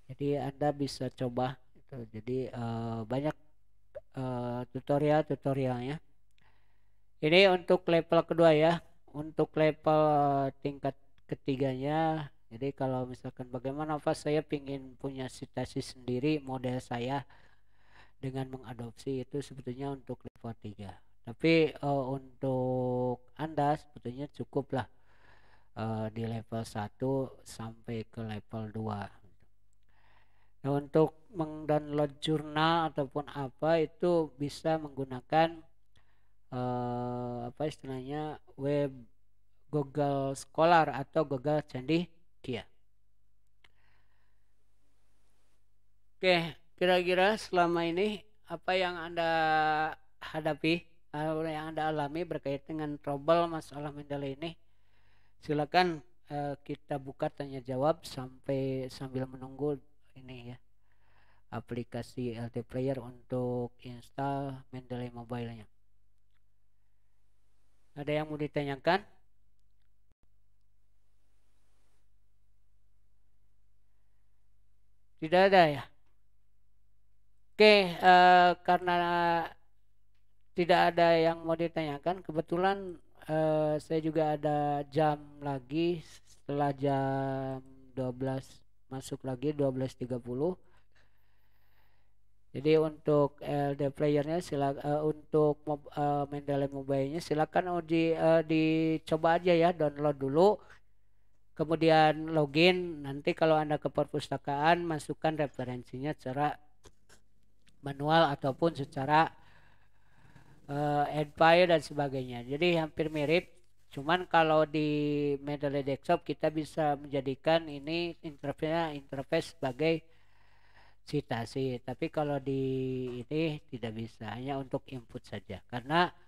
jadi anda bisa coba itu jadi eh, banyak Eh, tutorial-tutorialnya. Ini untuk level kedua ya. Untuk level tingkat ketiganya, jadi kalau misalkan bagaimana apa saya ingin punya sitasi sendiri model saya dengan mengadopsi itu sebetulnya untuk level 3. Tapi uh, untuk Anda sebetulnya cukuplah uh, di level 1 sampai ke level 2 Nah, untuk mengdownload jurnal ataupun apa itu bisa menggunakan uh, apa istilahnya web Google Scholar atau Google Cendikia. Oke, kira-kira selama ini apa yang Anda hadapi, atau yang Anda alami berkaitan dengan trouble masalah Mandela ini? Silakan eh, kita buka tanya jawab sampai sambil menunggu ini ya aplikasi LT Player untuk install Mendeley Mobile-nya. Ada yang mau ditanyakan? Tidak ada ya. Oke, uh, karena tidak ada yang mau ditanyakan, kebetulan uh, saya juga ada jam lagi setelah jam 12 masuk lagi 12.30 jadi untuk LD playernya sila uh, eh, untuk mob, uh, eh, Mendeley Mobile-nya silakan uji oh uh, eh, dicoba aja ya download dulu. Kemudian login. Nanti kalau Anda ke perpustakaan masukkan referensinya secara manual ataupun secara uh, dan sebagainya. Jadi hampir mirip Cuman kalau di metode Desktop kita bisa menjadikan ini interface interface sebagai citasi. Tapi kalau di ini tidak bisa, hanya untuk input saja. Karena